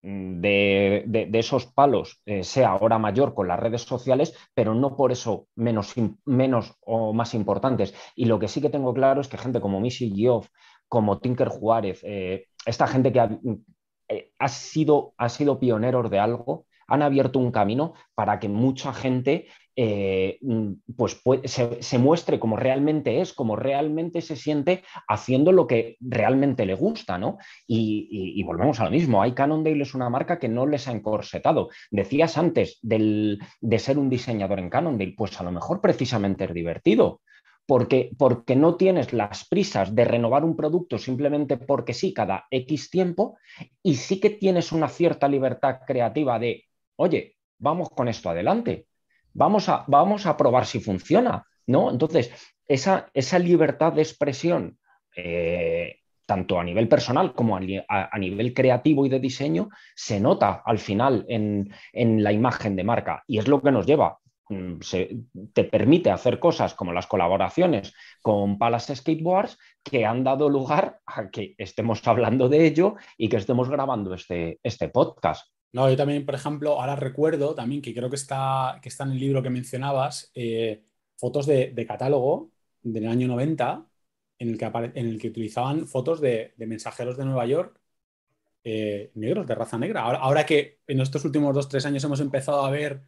mm, de, esos palos eh, sea ahora mayor con las redes sociales, pero no por eso menos, menos, o más importantes. Y lo que sí que tengo claro es que gente como Missy Giov, como Tinker Juárez, eh, esta gente que mm, ha, sido, ha sido pioneros de algo, han abierto un camino para que mucha gente eh, mm, pues, se, muestre como realmente es, como realmente se siente haciendo lo que realmente le gusta, ¿no? Y, volvemos a lo mismo, hay Cannondale es una marca que no les ha encorsetado. Decías antes de ser un diseñador en Cannondale, pues a lo mejor precisamente es divertido. Porque, porque, no tienes las prisas de renovar un producto simplemente porque sí, cada X tiempo, y sí que tienes una cierta libertad creativa de, oye, vamos con esto adelante vamos a, vamos a probar si funciona, ¿no? Entonces, esa, esa libertad de expresión, eh, tanto a nivel personal como a, nivel creativo y de diseño, se nota al final en, la imagen de marca y es lo que nos lleva. Mm, te permite hacer cosas como las colaboraciones con Palace Skateboards que han dado lugar a que estemos hablando de ello y que estemos grabando este, este podcast. No, yo también, por ejemplo, ahora recuerdo también que creo que está, que está en el libro que mencionabas, eh, fotos de, catálogo del año 90, en el que, en el que utilizaban fotos de, mensajeros de Nueva York eh, negros, de raza negra. Ahora, que en estos últimos dos, tres años hemos empezado a ver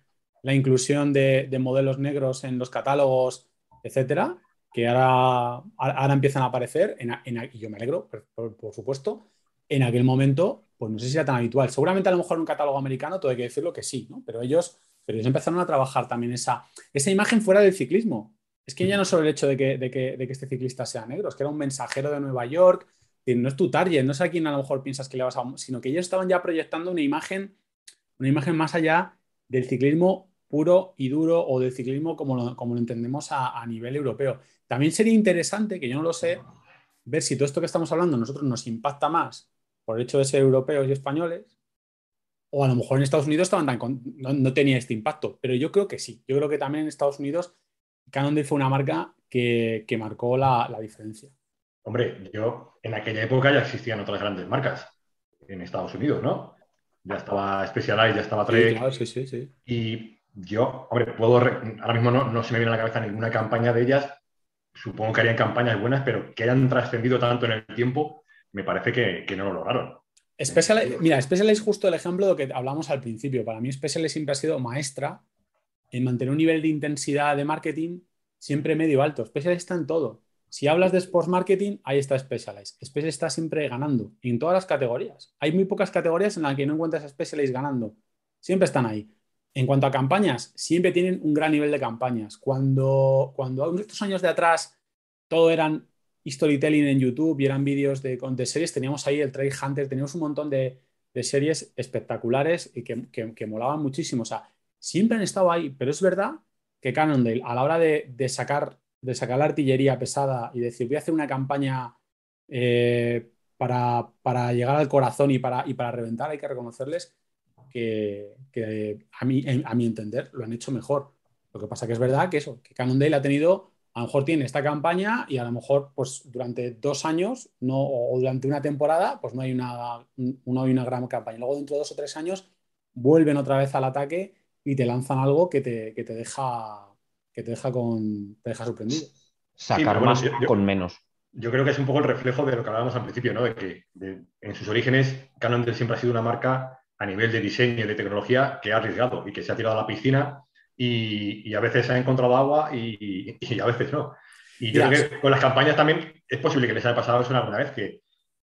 la inclusión de, modelos negros en los catálogos, etcétera, que ahora, ahora empiezan a aparecer, en, en, y yo me alegro, por supuesto, en aquel momento pues no sé si era tan habitual. Seguramente a lo mejor en un catálogo americano todo hay que decirlo que sí, ¿no? Pero ellos, pero ellos empezaron a trabajar también esa, esa imagen fuera del ciclismo. Es que ya no solo el hecho de que, este ciclista sea negro, es que era un mensajero de Nueva York, no es tu target, no sé a quién a lo mejor piensas que le vas a... sino que ellos estaban ya proyectando una imagen, una imagen más allá del ciclismo puro y duro o del ciclismo como lo, como lo entendemos a, a, nivel europeo. También sería interesante, que yo no lo sé, ver si todo esto que estamos hablando nosotros nos impacta más por el hecho de ser europeos y españoles, o a lo mejor en Estados Unidos estaban no, tenía este impacto, pero yo creo que sí. Yo creo que también en Estados Unidos Canon fue una marca que, marcó la, diferencia. Hombre, yo en aquella época ya existían otras grandes marcas en Estados Unidos, ¿no? Ya estaba Specialized, ya estaba Trek. Sí, sí, sí, Y yo, hombre, puedo ahora mismo no, no se me viene a la cabeza ninguna campaña de ellas. Supongo que harían campañas buenas, pero que hayan trascendido tanto en el tiempo me parece que, no lo lograron. especial eh, mira, Specialized es justo el ejemplo de lo que hablamos al principio. Para mí Specialized siempre ha sido maestra en mantener un nivel de intensidad de marketing siempre medio alto. Specialized está en todo. Si hablas de sports marketing, ahí está Specialized. Special está siempre ganando en todas las categorías. Hay muy pocas categorías en las que no encuentras a Specialized ganando. Siempre están ahí. En cuanto a campañas, siempre tienen un gran nivel de campañas. Cuando, cuando estos años de atrás todo eran storytelling en YouTube y eran vídeos de, series, teníamos ahí el Trade Hunter, teníamos un montón de, series espectaculares y que, molaban muchísimo. O sea, siempre han estado ahí, pero es verdad que Cannondale, a la hora de, sacar, de sacar la artillería pesada y decir, voy a hacer una campaña eh, para, para, llegar al corazón y para, y para reventar, hay que reconocerles que, a, mí, a mi entender lo han hecho mejor. Lo que pasa que es verdad que eso, que Cannondale ha tenido a lo mejor tiene esta campaña y a lo mejor pues, durante dos años no, o durante una temporada pues no hay una, una gran campaña. Luego dentro de dos o tres años vuelven otra vez al ataque y te lanzan algo que te, que te deja, que te deja, con, te deja sorprendido. Sacar más con menos. Yo creo que es un poco el reflejo de lo que hablábamos al principio, ¿no? de que en sus orígenes Canon siempre ha sido una marca a nivel de diseño y de tecnología que ha arriesgado y que se ha tirado a la piscina y, a veces se ha encontrado agua y, a veces no. Y yo creo que con las campañas también es posible que les haya pasado eso alguna vez, que,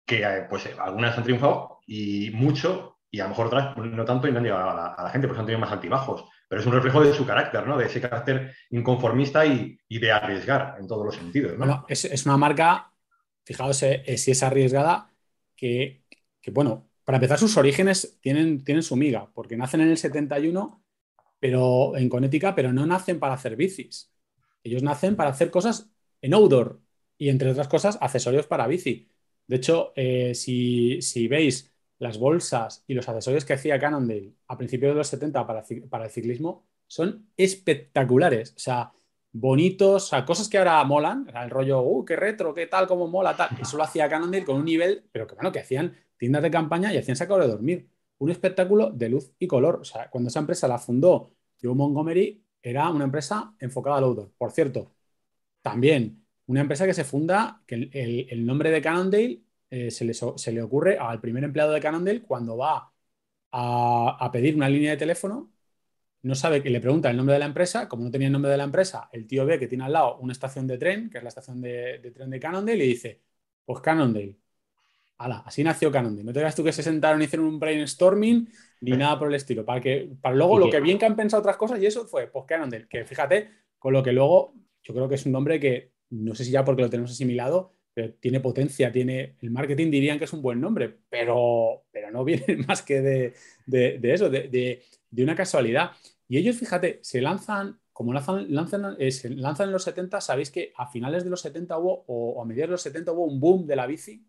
que eh, pues, eh, algunas han triunfado y mucho, y a lo mejor otras pues, no tanto y no han llegado a la, gente, pues han tenido más altibajos. Pero es un reflejo de su carácter, ¿no? De ese carácter inconformista y, de arriesgar en todos los sentidos. ¿no? es, una marca, fijaos eh, si es arriesgada, que, que, bueno, para empezar, sus orígenes tienen, tienen su miga, porque nacen en el 71 pero en Connecticut, pero no nacen para hacer bicis. Ellos nacen para hacer cosas en outdoor y, entre otras cosas, accesorios para bici. De hecho, eh, si, si, veis las bolsas y los accesorios que hacía Cannondale a principios de los 70 para, para el ciclismo, son espectaculares. O sea, bonitos, o cosas que ahora molan, el rollo, uh, qué retro, qué tal, cómo mola, tal. Eso lo hacía Cannondale con un nivel, pero que bueno, que hacían tiendas de campaña y hacían saco de dormir un espectáculo de luz y color. O sea, cuando esa empresa la fundó Joe Montgomery, era una empresa enfocada al outdoor. Por cierto, también una empresa que se funda, que el, nombre de Cannondale eh, se, le, ocurre al primer empleado de Cannondale cuando va a, pedir una línea de teléfono, no sabe que le pregunta el nombre de la empresa, como no tenía el nombre de la empresa, el tío ve que tiene al lado una estación de tren, que es la estación de, de tren de Cannondale, y dice, pues Cannondale. Ala, así nació canon. No te creas tú que se sentaron y hicieron un brainstorming ni eh. nada por el estilo. Para, que, para luego lo que bien que han pensado otras cosas y eso fue, pues del que fíjate, con lo que luego yo creo que es un nombre que no sé si ya porque lo tenemos asimilado, pero tiene potencia, tiene el marketing dirían que es un buen nombre, pero, pero no viene más que de, de, eso, de, de, una casualidad. Y ellos, fíjate, se lanzan, como lanzan, lanzan, eh, se lanzan en los 70, sabéis que a finales de los 70 hubo, o, o a mediados de los 70 hubo un boom de la bici,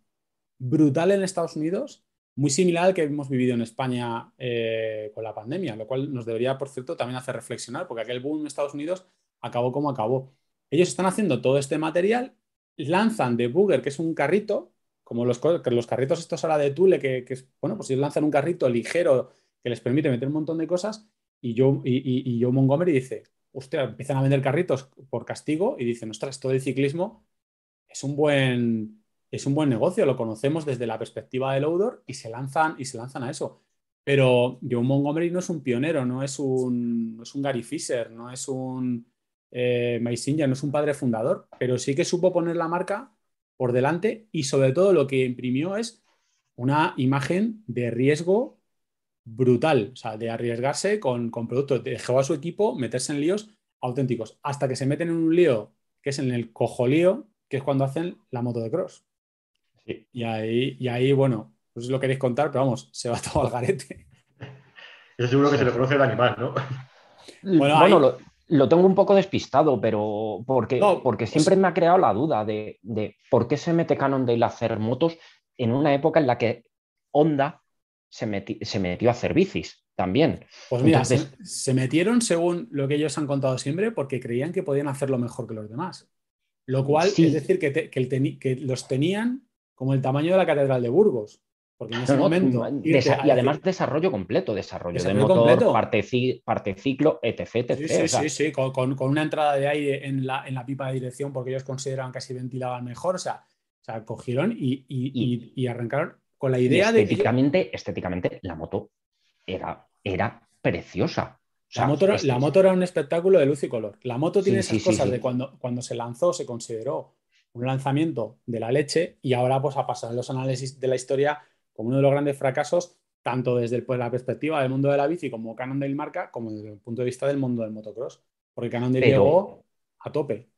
brutal en Estados Unidos, muy similar al que hemos vivido en España eh, con la pandemia, lo cual nos debería, por cierto, también hacer reflexionar, porque aquel boom en Estados Unidos acabó como acabó. Ellos están haciendo todo este material, lanzan de Booger, que es un carrito, como los, carritos estos ahora de Tule, que, es, bueno, pues ellos lanzan un carrito ligero que les permite meter un montón de cosas, y yo y, Montgomery dice, hostia, empiezan a vender carritos por castigo y dicen, ostras, todo el ciclismo es un buen es un buen negocio, lo conocemos desde la perspectiva del outdoor y se lanzan, y se lanzan a eso. Pero John Montgomery no es un pionero, no es un, es un Gary Fisher, no es un eh, no es un padre fundador, pero sí que supo poner la marca por delante y sobre todo lo que imprimió es una imagen de riesgo brutal, o sea, de arriesgarse con, productos, de a su equipo, meterse en líos auténticos, hasta que se meten en un lío que es en el cojolío, que es cuando hacen la moto de cross. Y, ahí, y ahí, bueno, pues lo queréis contar, pero vamos, se va todo al garete. Eso seguro que se le conoce el animal, ¿no? Bueno, lo, tengo un poco despistado, pero porque, porque siempre me ha creado la duda de, por qué se mete Cannondale a hacer motos en una época en la que Honda se, metió a hacer bicis también. Pues mira, se, metieron según lo que ellos han contado siempre porque creían que podían hacerlo mejor que los demás. Lo cual es decir que, que los tenían como el tamaño de la Catedral de Burgos. Porque en ese momento. y además, desarrollo completo, desarrollo, de motor, Parte, ciclo, etc. sí, sí, sí, con, una entrada de aire en la, en la pipa de dirección, porque ellos consideraban que así ventilaban mejor. O sea, cogieron y, arrancaron con la idea de. Que... Estéticamente, la moto era, era preciosa. la, moto, la era un espectáculo de luz y color. La moto tiene esas cosas de cuando, cuando se lanzó, se consideró un lanzamiento de la leche y ahora pues a pasar los análisis de la historia como uno de los grandes fracasos, tanto desde pues, la perspectiva del mundo de la bici como canon del marca, como desde el punto de vista del mundo del motocross, porque canon llegó a tope.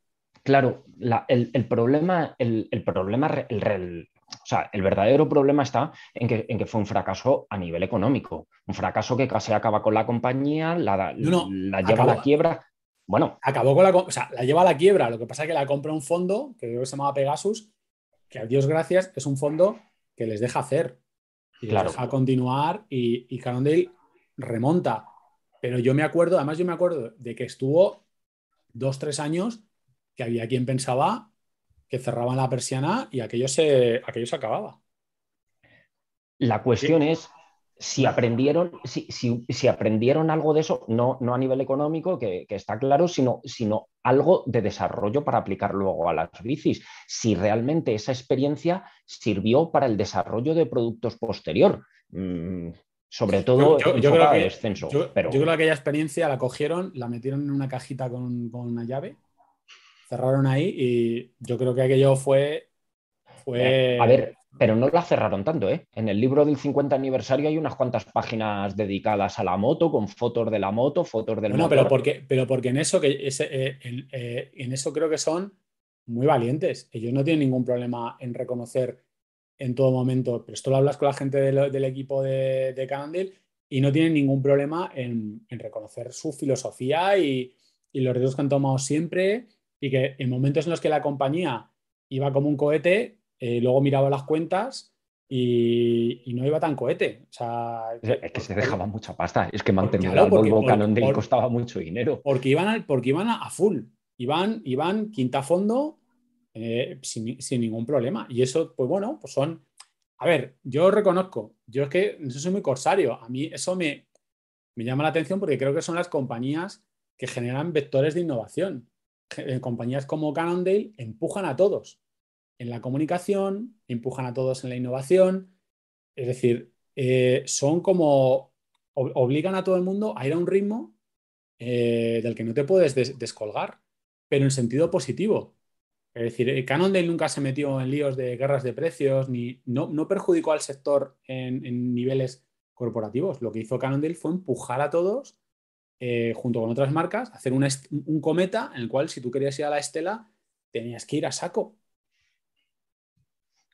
Claro, el, problema, el, problema, el, o sea, el verdadero problema está en que, fue un fracaso a nivel económico, un fracaso que casi acaba con la compañía, la, la lleva a la quiebra. Bueno. Acabó con la. O sea, la lleva a la quiebra. Lo que pasa es que la compra un fondo que creo que se llamaba Pegasus, que a Dios gracias es un fondo que les deja hacer. claro. les deja continuar y, y remonta. Pero yo me acuerdo, además yo me acuerdo de que estuvo dos, tres años que había quien pensaba que cerraban la persiana y aquello se, acababa. La cuestión es si aprendieron, si, aprendieron algo de eso, no, no a nivel económico, que, está claro, sino, sino algo de desarrollo para aplicar luego a las bicis. Si realmente esa experiencia sirvió para el desarrollo de productos posterior. Mm, sobre todo yo, creo descenso. Yo, creo que aquella experiencia la cogieron, la metieron en una cajita con, una llave, cerraron ahí y yo creo que aquello fue. fue... Eh, a ver, pero no la cerraron tanto. ¿eh? En el libro del 50 aniversario hay unas cuantas páginas dedicadas a la moto, con fotos de la moto, fotos del no, pero porque, pero porque en eso que eh, eh, en eso creo que son muy valientes. Ellos no tienen ningún problema en reconocer en todo momento, pero esto lo hablas con la gente del, equipo de, de y no tienen ningún problema en, reconocer su filosofía y, y los riesgos que han tomado siempre y que en momentos en los que la compañía iba como un cohete, eh, luego miraba las cuentas y, no iba tan cohete. es que se dejaba mucha pasta, es que mantener claro, al Volvo costaba mucho dinero. Porque iban, porque iban a, full, iban, iban quinta fondo eh, sin, ningún problema. Y eso, pues bueno, pues son... A ver, yo reconozco, yo es que no soy muy corsario, a mí eso me, me llama la atención porque creo que son las compañías que generan vectores de innovación. Eh, compañías como Cannondale empujan a todos en la comunicación, empujan a todos en la innovación, es decir, eh, son como obligan a todo el mundo a ir a un ritmo eh, del que no te puedes descolgar, pero en sentido positivo. Es decir, eh, Cannondale nunca se metió en líos de guerras de precios, ni no, no perjudicó al sector en, niveles corporativos. Lo que hizo Cannondale fue empujar a todos, junto con otras marcas, a hacer un, un cometa en el cual si tú querías ir a la estela, tenías que ir a saco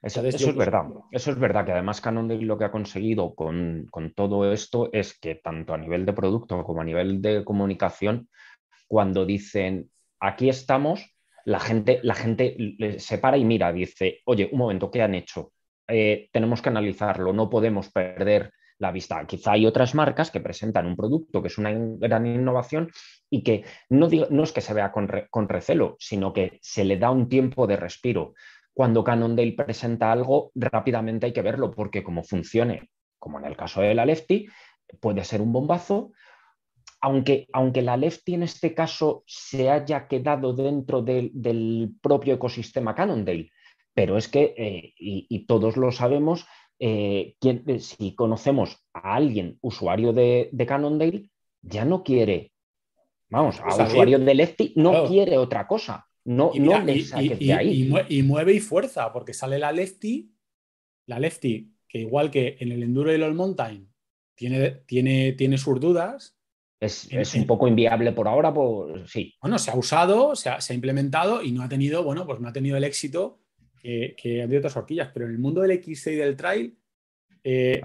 eso, es pues, verdad, eso es verdad que además de lo que ha conseguido con, todo esto es que tanto a nivel de producto como a nivel de comunicación, cuando dicen aquí estamos, la gente, la gente se para y mira, dice, oye, un momento, ¿qué han hecho? Eh, tenemos que analizarlo, no podemos perder la vista. Quizá hay otras marcas que presentan un producto que es una gran innovación y que no, no es que se vea con recelo, sino que se le da un tiempo de respiro cuando Cannondale presenta algo, rápidamente hay que verlo, porque como funcione, como en el caso de la Lefty, puede ser un bombazo. Aunque, aunque la Lefty en este caso se haya quedado dentro del propio ecosistema Cannondale, pero es que, eh, y, todos lo sabemos, eh, eh, si conocemos a alguien usuario de, de Cannondale, ya no quiere, vamos, a pues usuario de Lefty, no quiere otra cosa. No, y mueve y fuerza, porque sale la lefty, la lefty, que igual que en el enduro y el all mountain tiene, tiene, tiene sus dudas. Es, un poco inviable por ahora, pues sí. Bueno, se ha usado, se ha, implementado y no ha tenido, bueno, pues no ha tenido el éxito que, han tenido otras horquillas. Pero en el mundo del XC y del trail, eh,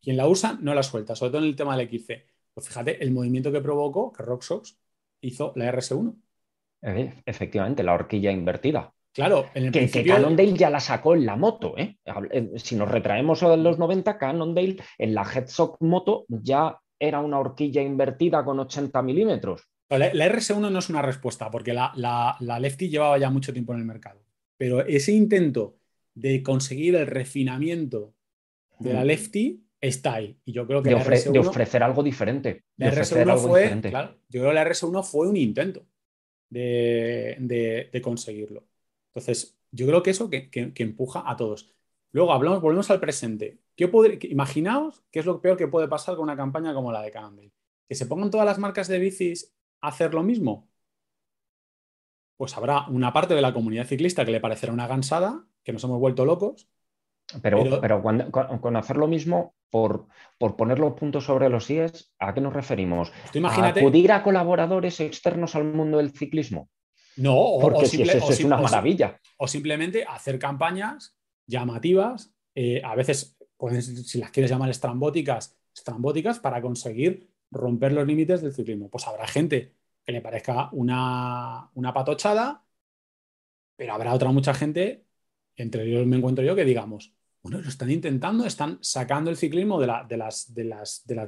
quien la usa no la suelta, sobre todo en el tema del XC. Pues fíjate el movimiento que provocó que RockShox hizo la RS1. Efectivamente, la horquilla invertida. Claro, el que, principio... que Cannondale ya la sacó en la moto. ¿eh? Eh, si nos retraemos a los 90, Cannondale en la Headstock Moto ya era una horquilla invertida con 80 milímetros. La, RS1 no es una respuesta, porque la, Lefty llevaba ya mucho tiempo en el mercado. Pero ese intento de conseguir el refinamiento de la mm. Lefty está ahí. Y yo creo que de, ofrecer algo diferente. yo creo que la RS1 fue un intento de, conseguirlo. Entonces, yo creo que eso que, empuja a todos. Luego hablamos, volvemos al presente. ¿Qué que, imaginaos qué es lo peor que puede pasar con una campaña como la de Campbell Que se pongan todas las marcas de bicis a hacer lo mismo. Pues habrá una parte de la comunidad ciclista que le parecerá una gansada, que nos hemos vuelto locos, pero, con hacer lo mismo, por, poner los puntos sobre los IES, ¿a qué nos referimos? ¿A acudir a colaboradores externos al mundo del ciclismo. No, o, Porque es una maravilla. O, simplemente hacer campañas llamativas, eh, a veces, pues, si las quieres llamar estrambóticas, estrambóticas para conseguir romper los límites del ciclismo. Pues habrá gente que le parezca una, una patochada, pero habrá otra mucha gente, entre ellos me encuentro yo, que digamos, bueno, lo están intentando, están sacando el ciclismo de, las,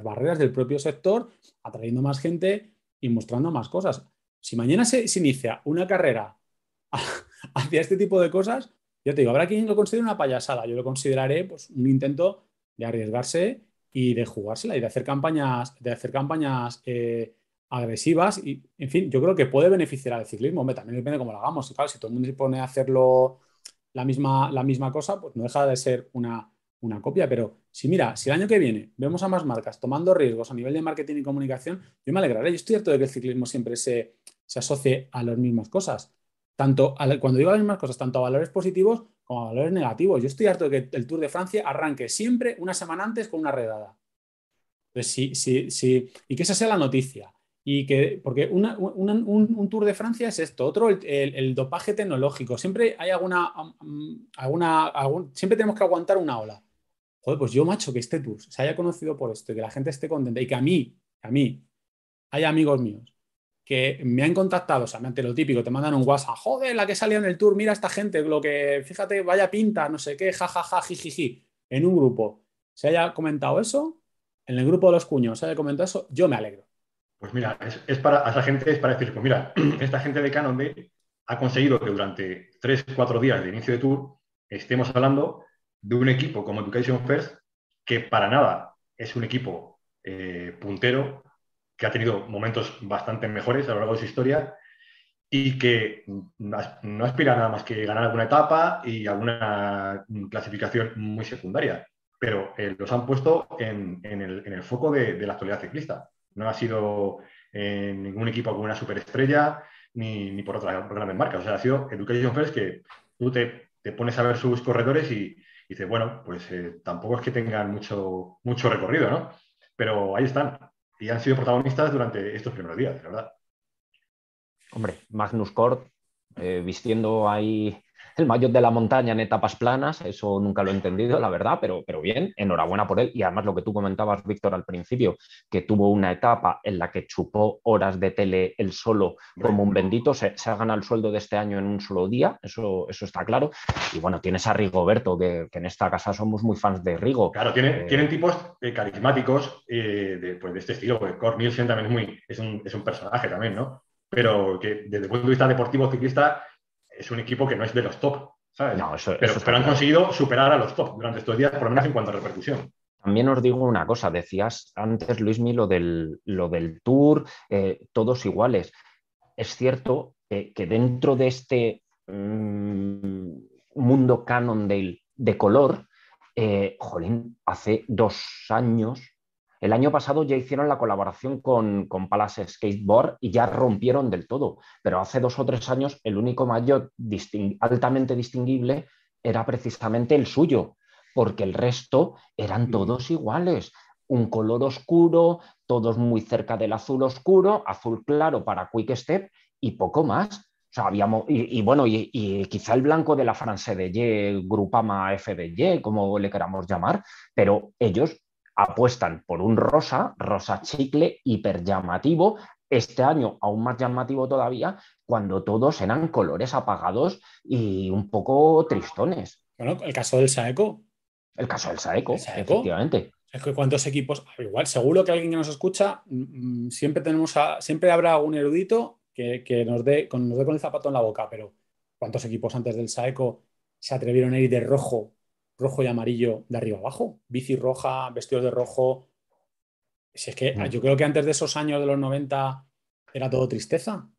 barreras del propio sector, atrayendo más gente y mostrando más cosas. Si mañana se, inicia una carrera hacia este tipo de cosas, yo te digo, habrá quien lo considere una payasada, yo lo consideraré pues, un intento de arriesgarse y de jugársela y de hacer campañas, de hacer campañas eh, agresivas. Y, en fin, yo creo que puede beneficiar al ciclismo. también depende de cómo lo hagamos. claro, si todo el mundo se pone a hacerlo la misma, cosa, pues no deja de ser una, copia. Pero si mira, si el año que viene vemos a más marcas tomando riesgos a nivel de marketing y comunicación, yo me alegraré. Yo estoy harto de que el ciclismo siempre se, se asocie a las mismas cosas. Tanto a, cuando digo las mismas cosas, tanto a valores positivos como a valores negativos. Yo estoy harto de que el Tour de Francia arranque siempre una semana antes con una redada. Entonces, sí y que esa sea la noticia. Y que, porque una, un, un, Tour de Francia es esto, otro el, dopaje tecnológico. Siempre hay alguna, um, alguna siempre tenemos que aguantar una ola. Joder, pues yo, macho, que este Tour se haya conocido por esto y que la gente esté contenta y que a mí, a mí, hay amigos míos que me han contactado, o sea, ante lo típico, te mandan un WhatsApp, joder, la que salió en el Tour, mira esta gente, lo que, fíjate, vaya pinta, no sé qué, jajaja, jijiji, en un grupo se haya comentado eso, en el grupo de los cuños se haya comentado eso, yo me alegro. Pues mira, es, para, a esa gente es para decir, pues mira, esta gente de B ha conseguido que durante 3, 4 días de inicio de tour estemos hablando de un equipo como Education First, que para nada es un equipo eh, puntero, que ha tenido momentos bastante mejores a lo largo de su historia y que no aspira nada más que ganar alguna etapa y alguna clasificación muy secundaria, pero eh, los han puesto en, el, foco de la actualidad ciclista. No ha sido en eh, ningún equipo con una superestrella ni, por otra gran marca. O sea, ha sido Education First que tú te, pones a ver sus corredores y, dices, bueno, pues eh, tampoco es que tengan mucho, mucho recorrido, ¿no? Pero ahí están y han sido protagonistas durante estos primeros días, la verdad. Hombre, Magnus Kort eh, vistiendo ahí el mayor de la montaña en etapas planas, eso nunca lo he entendido, la verdad, pero, pero bien, enhorabuena por él. Y además lo que tú comentabas, Víctor, al principio, que tuvo una etapa en la que chupó horas de tele el solo como un bendito, se, se ha ganado el sueldo de este año en un solo día, eso, eso está claro. Y bueno, tienes a Rigoberto, que, que en esta casa somos muy fans de Rigo. Claro, tienen, eh, tienen tipos eh, carismáticos eh, de, pues, de, este estilo, porque Cor también es, muy, es, un, es un personaje también, ¿no? Pero que desde el punto de vista deportivo ciclista es un equipo que no es de los top, ¿sabes? No, pero, han conseguido superar a los top durante estos días, por lo menos en cuanto a repercusión. También os digo una cosa, decías antes, Luismi, lo del, lo del tour, eh, todos iguales. Es cierto eh, que, dentro de este mm, mundo canon de color, eh, jolín, hace dos años el año pasado ya hicieron la colaboración con, Palace Skateboard y ya rompieron del todo, pero hace dos o tres años el único mayor altamente distinguible era precisamente el suyo, porque el resto eran todos iguales. Un color oscuro, todos muy cerca del azul oscuro, azul claro para Quick Step y poco más. O y, bueno, y, quizá el blanco de la France de Y, Grupama FDY, como le queramos llamar, pero ellos apuestan por un rosa, rosa chicle, hiper llamativo, este año aún más llamativo todavía, cuando todos eran colores apagados y un poco tristones. Bueno, el caso del Saeco. El caso del Saeco, efectivamente. Es que cuántos equipos, ah, igual, seguro que alguien que nos escucha, mm, mm, siempre tenemos siempre habrá un erudito que, nos, dé, nos dé con el zapato en la boca, pero ¿cuántos equipos antes del Saeco se atrevieron a ir de rojo rojo y amarillo de arriba abajo, bici roja, vestidos de rojo. Si es que mm. yo creo que antes de esos años de los 90 era todo tristeza.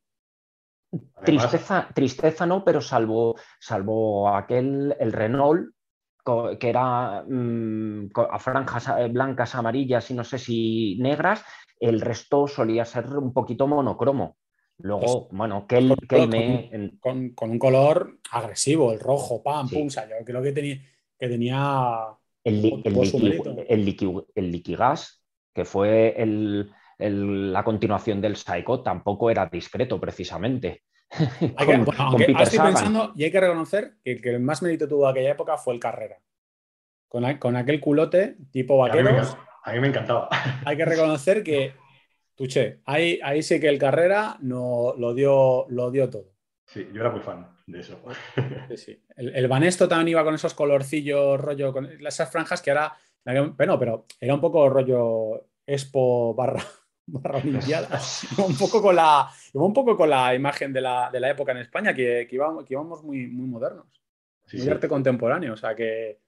tristeza, tristeza no, pero salvo, salvo aquel, el Renault, que era mm, a franjas eh, blancas, amarillas y no sé si negras, el resto solía ser un poquito monocromo. Luego, pues, bueno, que, con, me... con, un color agresivo, el rojo, pam, pum. O sea, yo creo que tenía, tenía el, li, el, el, liquigas, que fue la continuación del Psycho, tampoco era discreto precisamente. y hay que reconocer que el que más mérito tuvo aquella época fue el Carrera. Con, aquel culote tipo vaquero. A mí me, encantaba. Hay que reconocer que, tuche, ahí, ahí sí que el Carrera no, lo, dio, lo dio todo. Sí, yo era muy fan de eso. El, el, Banesto también iba con esos colorcillos, rollo, con esas franjas que ahora. Bueno, pero era un poco rollo Expo barra, barra un, poco con la, un poco con la imagen de la, época en España, que, que, íbamos, que muy, muy modernos. Sí, muy arte contemporáneo. O sea que.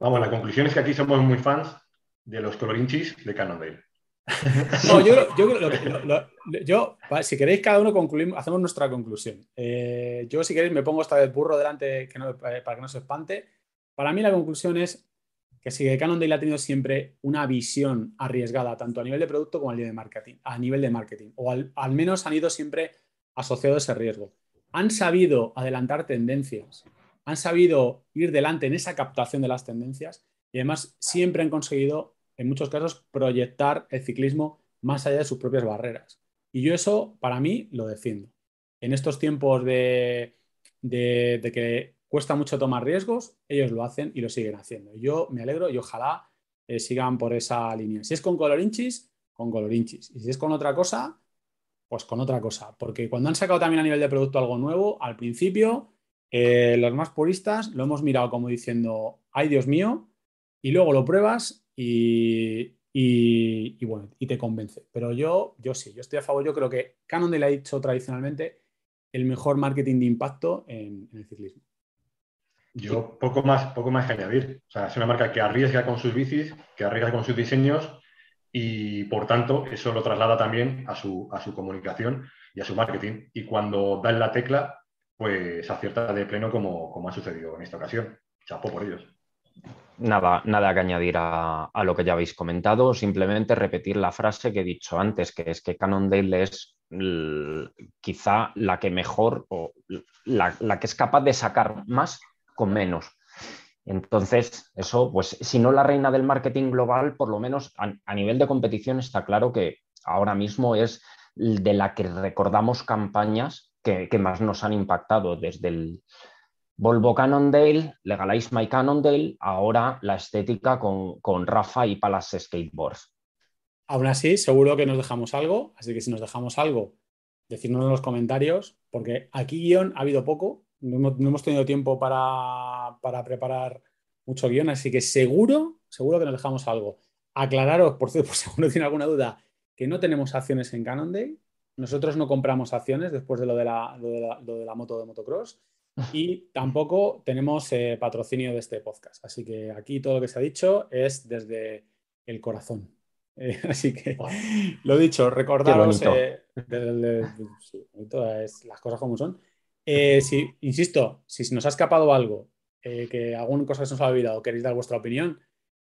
Vamos, la conclusión es que aquí somos muy fans de los colorinchis de Cannondale. No, yo, yo, lo, yo, si queréis, cada uno concluimos, hacemos nuestra conclusión. Eh, yo, si queréis, me pongo esta vez burro delante que para que no se espante. Para mí, la conclusión es que si Cannondale ha tenido siempre una visión arriesgada, tanto a nivel de producto como a nivel de marketing, a nivel de marketing o al, al menos han ido siempre asociados a ese riesgo. Han sabido adelantar tendencias, han sabido ir delante en esa captación de las tendencias y además siempre han conseguido en muchos casos, proyectar el ciclismo más allá de sus propias barreras. Y yo eso, para mí, lo defiendo. En estos tiempos de, que cuesta mucho tomar riesgos, ellos lo hacen y lo siguen haciendo. Yo me alegro y ojalá eh, sigan por esa línea. Si es con colorinchis, con colorinchis. Y si es con otra cosa, pues con otra cosa. Porque cuando han sacado también a nivel de producto algo nuevo, al principio, eh, los más puristas lo hemos mirado como diciendo, ay Dios mío, y luego lo pruebas y, bueno, y te convence. Pero yo, yo sí, yo estoy a favor, yo creo que Canon le ha dicho tradicionalmente el mejor marketing de impacto en, el ciclismo. Yo poco más, poco más que añadir. O sea, es una marca que arriesga con sus bicis, que arriesga con sus diseños y por tanto eso lo traslada también a su, a su comunicación y a su marketing. Y cuando dan la tecla, pues acierta de pleno como ha sucedido en esta ocasión. Chapo por ellos nada, nada que añadir a, lo que ya habéis comentado, simplemente repetir la frase que he dicho antes, que es que Cannondale es quizá la que mejor o la, que es capaz de sacar más con menos. Entonces, eso, pues si no la reina del marketing global, por lo menos a, nivel de competición está claro que ahora mismo es de la que recordamos campañas que más nos han impactado desde el, Volvo Cannondale, Legalize My Cannondale, ahora la estética con, Rafa y Palace Skateboards. Aún así, seguro que nos dejamos algo, así que si nos dejamos algo, decírnoslo en los comentarios, porque aquí guión ha habido poco, no hemos, tenido tiempo para, preparar mucho guión, así que seguro, seguro que nos dejamos algo. Aclararos, por, si alguno tiene alguna duda, que no tenemos acciones en Cannondale, nosotros no compramos acciones después de lo de la moto de motocross y tampoco tenemos eh, patrocinio de este podcast. Así que aquí todo lo que se ha dicho es desde el corazón. Eh, así que lo dicho, recordaros eh, las cosas como son. si, insisto, si nos ha escapado algo, que alguna cosa que se nos ha olvidado, queréis dar vuestra opinión,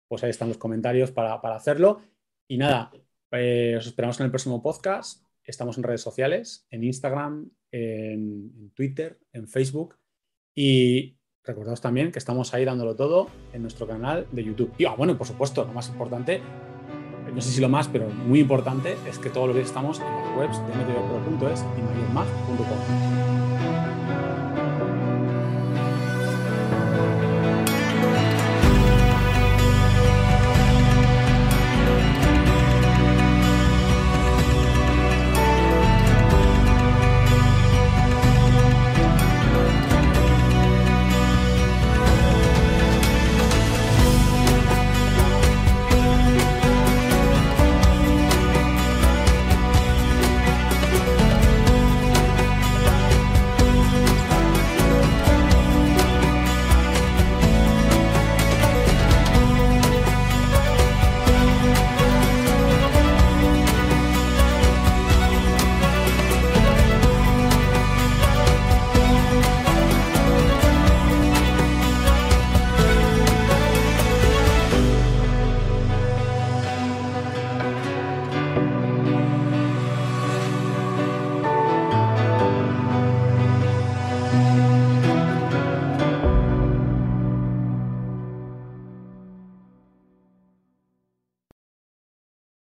pues ahí están los comentarios para, para hacerlo. Y nada, os esperamos en el próximo podcast. Estamos en redes sociales, en Instagram, en, Twitter, en Facebook y recordaos también que estamos ahí dándolo todo en nuestro canal de YouTube. Y ah, bueno, por supuesto, lo más importante, no sé si lo más, pero muy importante, es que todos los días estamos en las webs de metodopro.es y mayormag.com